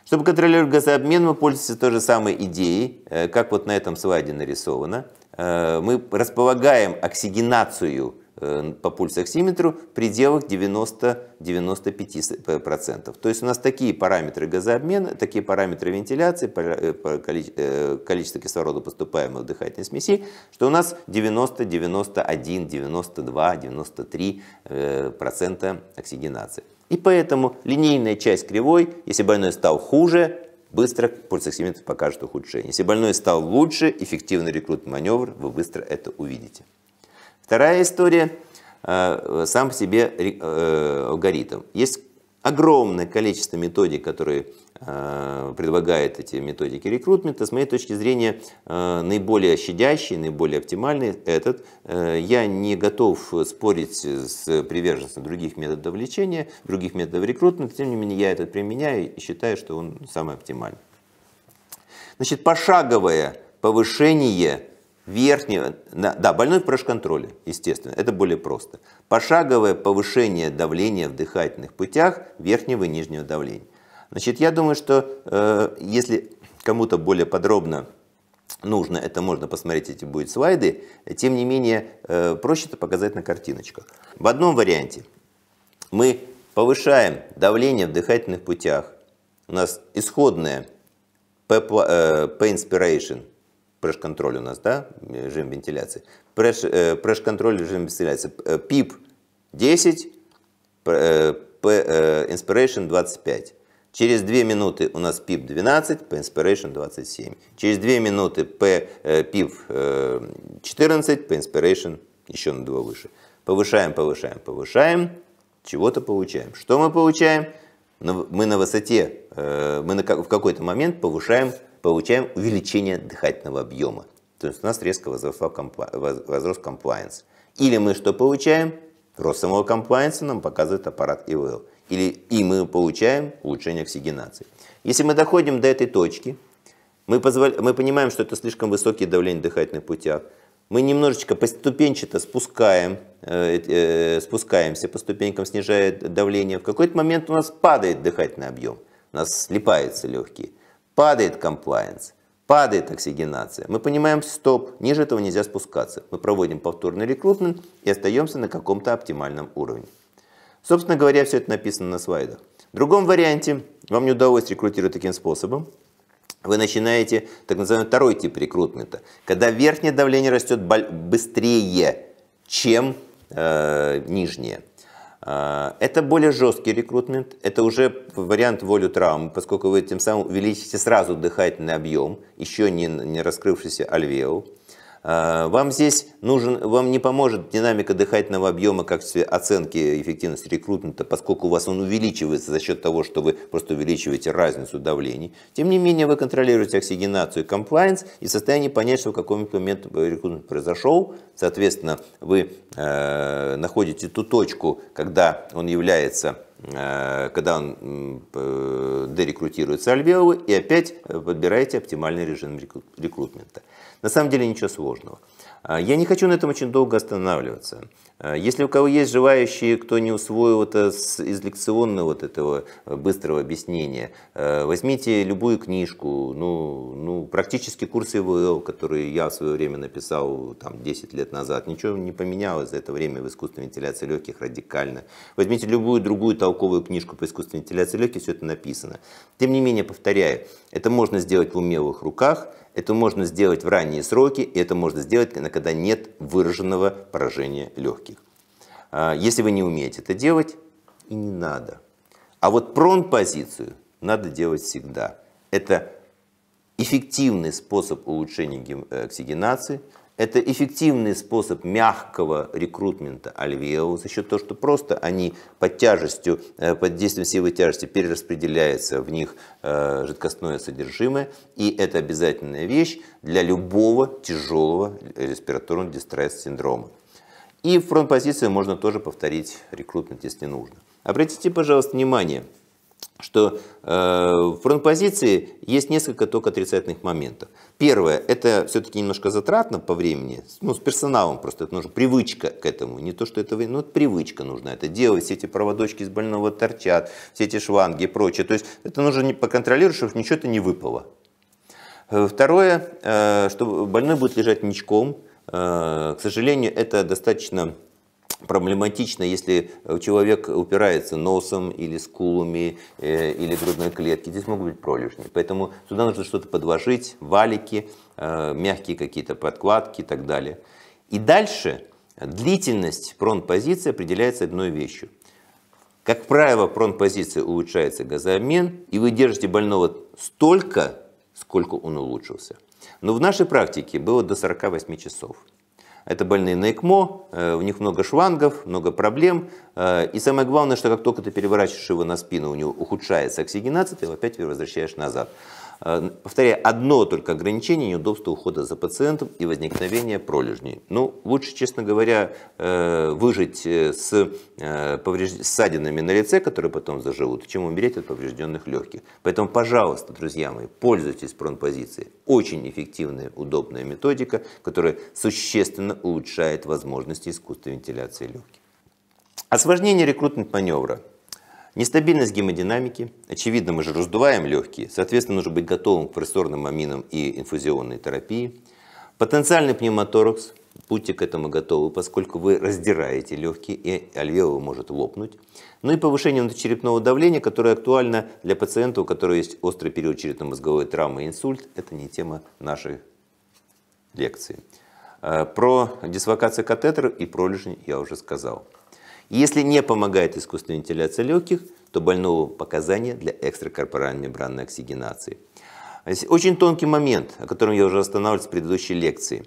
A: Чтобы контролировать газообмен, мы пользуемся той же самой идеей, э, как вот на этом слайде нарисовано. Мы располагаем оксигенацию Э, по пульсоксиметру в пределах 90-95%. То есть у нас такие параметры газообмена, такие параметры вентиляции, э, э, количество кислорода, поступаемого в дыхательные смеси, что у нас 90, 91, 92, 93% оксигенации. И поэтому линейная часть кривой, если больной стал хуже, быстро пульсоксиметр покажет ухудшение. Если больной стал лучше, эффективный рекрут маневр, вы быстро это увидите. Вторая история э, – сам по себе э, алгоритм. Есть огромное количество методик, которые э, предлагает эти методики рекрутмента. С моей точки зрения, наиболее щадящий, наиболее оптимальный этот. Я не готов спорить с приверженностью других методов влечения, других методов рекрутмента. Тем не менее, я этот применяю и считаю, что он самый оптимальный. Значит, пошаговое повышение верхнего, да, больной в контроля, естественно, это более просто. Пошаговое повышение давления в дыхательных путях верхнего и нижнего давления. Значит, я думаю, что э, если кому-то более подробно нужно, это можно посмотреть, эти будут слайды, тем не менее, э, проще это показать на картиночках. В одном варианте мы повышаем давление в дыхательных путях, у нас исходное P, э, P Прэш-контроль у нас, да, режим вентиляции. Э, прэш-контроль, режим вентиляции. PIP 10, э, э, Inspiration 25. Через 2 минуты у нас PIP 12, по Inspiration 27. Через 2 минуты P, PIP 14, по Inspiration еще на 2 выше. Повышаем, повышаем, повышаем. Чего-то получаем. Что мы получаем? Мы на высоте, мы на, в какой-то момент повышаем получаем увеличение дыхательного объема. То есть у нас резко возросла компла... возрос комплайенс. Или мы что получаем? Рост самого комплайенса нам показывает аппарат ИВЛ. Или и мы получаем улучшение оксигенации. Если мы доходим до этой точки, мы, позволя... мы понимаем, что это слишком высокие давления в дыхательных путях. Мы немножечко поступенчато спускаем, э, э, спускаемся по ступенькам, снижает давление. В какой-то момент у нас падает дыхательный объем, у нас слипаются легкие. Падает комплайенс, падает оксигенация. Мы понимаем, стоп, ниже этого нельзя спускаться. Мы проводим повторный рекрутмент и остаемся на каком-то оптимальном уровне. Собственно говоря, все это написано на слайдах. В другом варианте вам не удалось рекрутировать таким способом. Вы начинаете так называемый второй тип рекрутмента, когда верхнее давление растет быстрее, чем э, нижнее. А, это более жесткий рекрутмент, это уже вариант волю травмы, поскольку вы тем самым увеличите сразу дыхательный объем, еще не, не раскрывшийся альвеол. А, вам здесь нужен, вам не поможет динамика дыхательного объема в качестве оценки эффективности рекрутмента, поскольку у вас он увеличивается за счет того, что вы просто увеличиваете разницу давлений. Тем не менее, вы контролируете оксигенацию и комплайенс и в состоянии понять, что в какой-то момент рекрутмент произошел. Соответственно, вы э, находите ту точку, когда он является э, когда он э, дерекрутируется альвеолы, и опять э, подбираете оптимальный режим рекрутмента. На самом деле ничего сложного. А, я не хочу на этом очень долго останавливаться. А, если у кого есть желающие, кто не усвоил это из лекционного вот этого э, быстрого объяснения, э, возьмите любую книжку, ну, ну практически курс ИВЛ, который я в свое время написал там, 10 лет назад. Ничего не поменялось за это время в искусственной вентиляции легких радикально. Возьмите любую другую толковую книжку по искусственной вентиляции легких, все это написано. Тем не менее, повторяю, это можно сделать в умелых руках, это можно сделать в ранние сроки, и это можно сделать, когда нет выраженного поражения легких. А, если вы не умеете это делать, и не надо. А вот прон-позицию надо делать всегда. Это эффективный способ улучшения э, оксигенации – это эффективный способ мягкого рекрутмента альвеол за счет того, что просто они под тяжестью, э, под действием силы тяжести перераспределяется в них э, жидкостное содержимое. И это обязательная вещь для любого тяжелого респираторного дистресс-синдрома. И в фронт-позиции можно тоже повторить рекрутмент, если нужно. Обратите, пожалуйста, внимание – что э, в фронт-позиции есть несколько только отрицательных моментов. Первое, это все-таки немножко затратно по времени, ну, с персоналом просто, это нужна привычка к этому, не то, что это, ну, это привычка нужна это делать, все эти проводочки из больного торчат, все эти шванги и прочее, то есть это нужно не поконтролировать, чтобы ничего-то не выпало. Э, второе, э, что больной будет лежать ничком, к сожалению, это достаточно проблематично, если э, человек упирается носом или скулами, э, или грудной клетки. Здесь могут быть пролежни. Поэтому сюда нужно что-то подложить, валики, э, мягкие какие-то подкладки и так далее. И дальше длительность пронпозиции определяется одной вещью. Как правило, пронпозиция улучшается газообмен, и вы держите больного столько, сколько он улучшился. Но в нашей практике было до 48 часов. Это больные на ЭКМО, э, у них много швангов, много проблем. Э, и самое главное, что как только ты переворачиваешь его на спину, у него ухудшается оксигенация, ты его опять возвращаешь назад. Э, повторяю, одно только ограничение – неудобство ухода за пациентом и возникновение пролежней. Ну, лучше, честно говоря, э, выжить э, с поврежд... ссадинами на лице, которые потом заживут, чем умереть от поврежденных легких. Поэтому, пожалуйста, друзья мои, пользуйтесь пронпозицией. Очень эффективная, удобная методика, которая существенно улучшает возможности искусственной вентиляции легких. Осложнение рекрутмент маневра – Нестабильность гемодинамики. Очевидно, мы же раздуваем легкие. Соответственно, нужно быть готовым к фрессорным аминам и инфузионной терапии. Потенциальный пневмоторакс. Будьте к этому готовы, поскольку вы раздираете легкие, и альвеол может лопнуть. Ну и повышение внутричерепного давления, которое актуально для пациента, у которого есть острый период черепно-мозговой травмы и инсульт. Это не тема нашей лекции. Э, про дислокацию катетера и пролежни я уже сказал. Если не помогает искусственная вентиляция легких, то больного показания для экстракорпоральной мембранной оксигенации. Очень тонкий момент, о котором я уже останавливался в предыдущей лекции.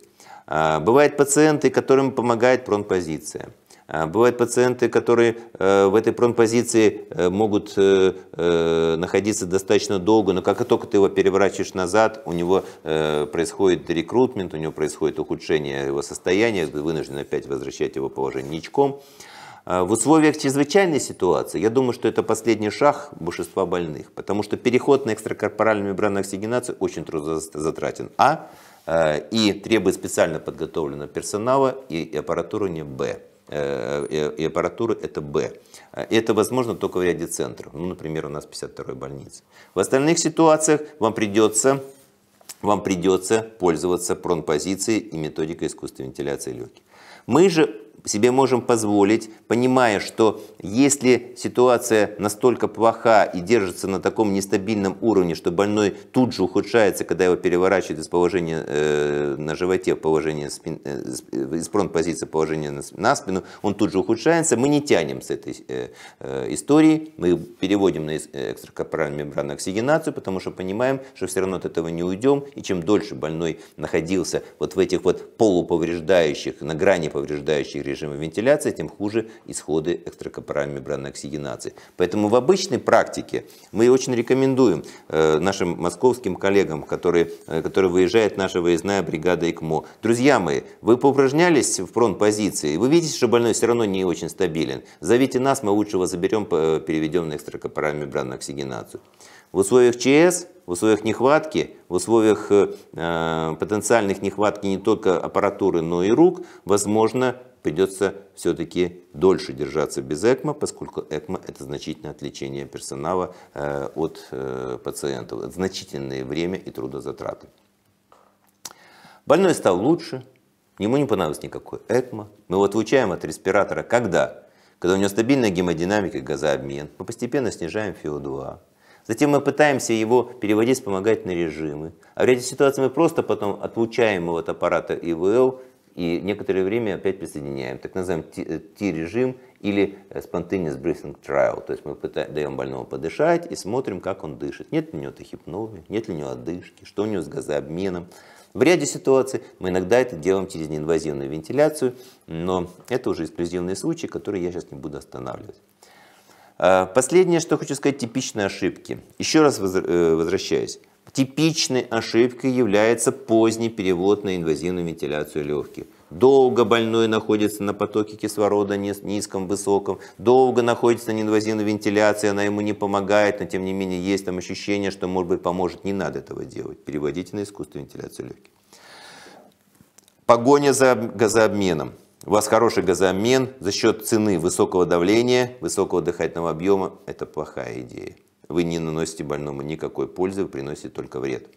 A: А, бывают пациенты, которым помогает пронпозиция. А, бывают пациенты, которые э, в этой пронпозиции э, могут э, находиться достаточно долго, но как только ты его переворачиваешь назад, у него происходит рекрутмент, у него происходит ухудшение его состояния, вынужден опять возвращать его положение ничком. А, в условиях чрезвычайной ситуации, я думаю, что это последний шаг большинства больных, потому что переход на экстракорпоральную мембранную оксигенацию очень трудозатратен. А, а и требует специально подготовленного персонала и аппаратуры не Б. Э, э, и аппаратуры это Б. А, это возможно только в ряде центров. Ну, например, у нас 52-й больница. В остальных ситуациях вам придется вам придется пользоваться пронпозицией и методикой искусственной вентиляции легких. Мы же себе можем позволить, понимая, что если ситуация настолько плоха и держится на таком нестабильном уровне, что больной тут же ухудшается, когда его переворачивают из положения э, на животе в положение спин, э, э из прон-позиции положение на, на спину, он тут же ухудшается, мы не тянем с этой э, э, истории, мы переводим на экстракорпоральную мембранную оксигенацию, потому что понимаем, что все равно от этого не уйдем, и чем дольше больной находился вот в этих вот полуповреждающих, на грани повреждающих режима вентиляции, тем хуже исходы экстракорпоральной мембранной оксигенации. Поэтому в обычной практике мы очень рекомендуем э, нашим московским коллегам, которые, э, которые выезжают наша выездная бригада ИКМО. Друзья мои, вы поупражнялись в позиции, вы видите, что больной все равно не очень стабилен. Зовите нас, мы лучше его заберем, э, переведем на экстракорпоральную мембранную оксигенацию. В условиях ЧС, в условиях нехватки, в условиях э, э, потенциальных нехватки не только аппаратуры, но и рук, возможно, придется все-таки дольше держаться без ЭКМО, поскольку ЭКМО это значительное отвлечение персонала э, от э, пациентов, это значительное время и трудозатраты. Больной стал лучше, ему не понадобилось никакой ЭКМО. Мы его отлучаем от респиратора когда? Когда у него стабильная гемодинамика газообмен. Мы постепенно снижаем ФИО2. Затем мы пытаемся его переводить вспомогательные режимы. А в ряде ситуаций мы просто потом отлучаем его от аппарата ИВЛ и некоторое время опять присоединяем. Так называемый Т-режим э, или э, spontaneous breathing trial. То есть мы пытаем, даем больному подышать и смотрим, как он дышит. Нет ли у него тахипновии, нет ли у него отдышки, что у него с газообменом. В ряде ситуаций мы иногда это делаем через неинвазивную вентиляцию, но это уже эксклюзивные случаи, которые я сейчас не буду останавливать. Э, последнее, что хочу сказать, типичные ошибки. Еще раз э, возвращаюсь. Типичной ошибкой является поздний перевод на инвазивную вентиляцию легких. Долго больной находится на потоке кислорода низком, высоком, долго находится на инвазивной вентиляции, она ему не помогает, но тем не менее есть там ощущение, что может быть поможет, не надо этого делать. Переводите на искусственную вентиляцию легких. Погоня за газообменом у вас хороший газообмен за счет цены высокого давления, высокого дыхательного объема, это плохая идея. Вы не наносите больному никакой пользы, вы приносите только вред.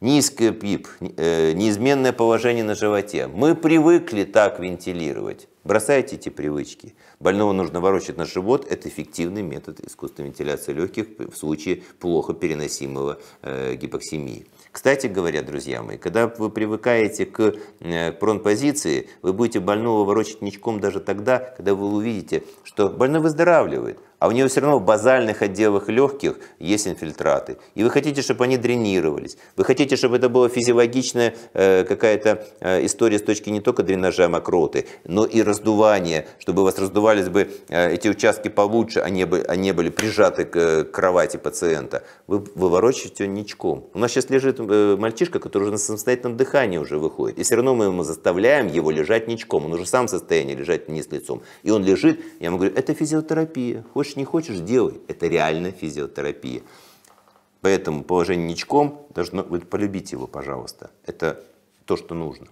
A: Низкая ПИП, э, неизменное положение на животе. Мы привыкли так вентилировать. Бросайте эти привычки. Больного нужно ворочать на живот. Это эффективный метод искусственной вентиляции легких в случае плохо переносимого э, гипоксемии. Кстати говоря, друзья мои, когда вы привыкаете к э, пронпозиции, вы будете больного ворочать ничком даже тогда, когда вы увидите, что больной выздоравливает а у нее все равно в базальных отделах легких есть инфильтраты. И вы хотите, чтобы они дренировались. Вы хотите, чтобы это была физиологичная э, какая-то э, история с точки не только дренажа мокроты, но и раздувания, чтобы у вас раздувались бы э, эти участки получше, а не, а были прижаты к кровати пациента. Вы выворачиваете ее ничком. У нас сейчас лежит мальчишка, который уже на самостоятельном дыхании уже выходит. И все равно мы ему заставляем его лежать ничком. Он уже сам в состоянии лежать вниз лицом. И он лежит, я ему говорю, это физиотерапия. Хочешь хочешь, не хочешь, делай. Это реально физиотерапия. Поэтому положение ничком должно... Вы полюбите его, пожалуйста. Это то, что нужно.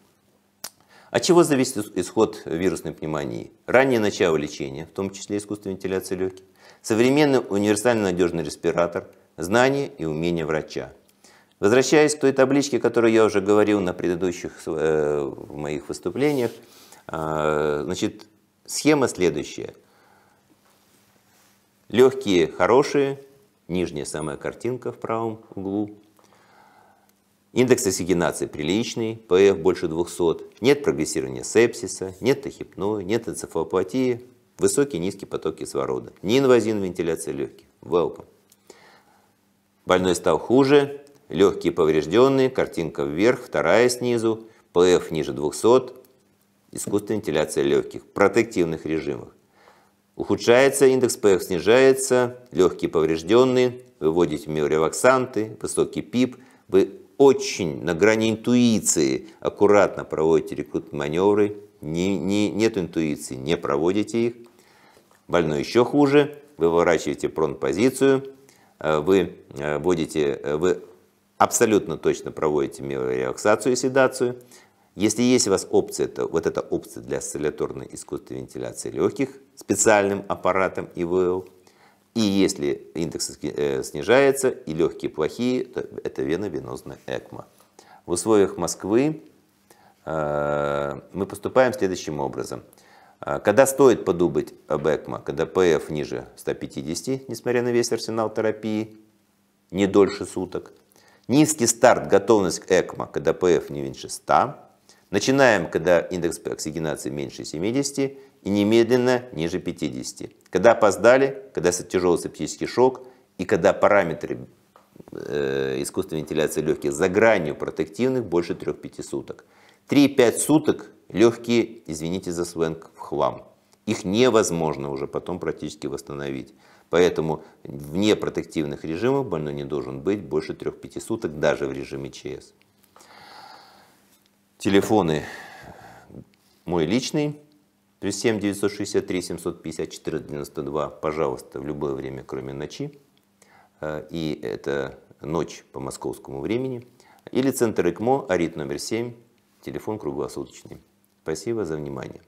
A: От а чего зависит исход вирусной пневмонии? Раннее начало лечения, в том числе искусственной вентиляции легких, современный универсальный надежный респиратор, знания и умения врача. Возвращаясь к той табличке, которую я уже говорил на предыдущих э, моих выступлениях, э, значит, схема следующая. Легкие хорошие, нижняя самая картинка в правом углу. Индекс ассигинации приличный, ПФ больше 200, нет прогрессирования сепсиса, нет тахипноя, нет энцефалопатии, высокие и низкие потоки кислорода, неинвазивная вентиляция легких. Welcome. Больной стал хуже, легкие поврежденные, картинка вверх, вторая снизу, ПФ ниже 200, искусственная вентиляция легких, в протективных режимах. Ухудшается индекс ПФ, снижается, легкие поврежденные, вы вводите миорелаксанты, высокий ПИП, вы очень на грани интуиции аккуратно проводите рекрут маневры, не, не, нет интуиции, не проводите их. Больной еще хуже, вы выворачиваете позицию. Э, вы э, вводите, э, вы абсолютно точно проводите миорелаксацию и седацию, если есть у вас опция, то вот эта опция для осцилляторной искусственной вентиляции легких специальным аппаратом ИВЛ. И если индекс э, снижается и легкие плохие, то это веновенозная экмо. В условиях Москвы э, мы поступаем следующим образом. Э, когда стоит подумать об ЭКМО, когда ПФ ниже 150, несмотря на весь арсенал терапии, не дольше суток. Низкий старт, готовность к ЭКМО, когда ПФ не меньше 100. Начинаем, когда индекс оксигенации меньше 70 и немедленно ниже 50. Когда опоздали, когда тяжелый септический шок и когда параметры э, искусственной вентиляции легких за гранью протективных больше 3-5 суток. 3-5 суток легкие, извините за сленг, в хлам. Их невозможно уже потом практически восстановить. Поэтому вне протективных режимов больной не должен быть больше 3-5 суток даже в режиме ЧС. Телефоны мой личный, плюс 7 963 750 14 92, пожалуйста, в любое время, кроме ночи. Э, и это ночь по московскому времени. Или центр ЭКМО, арит номер 7, телефон круглосуточный. Спасибо за внимание.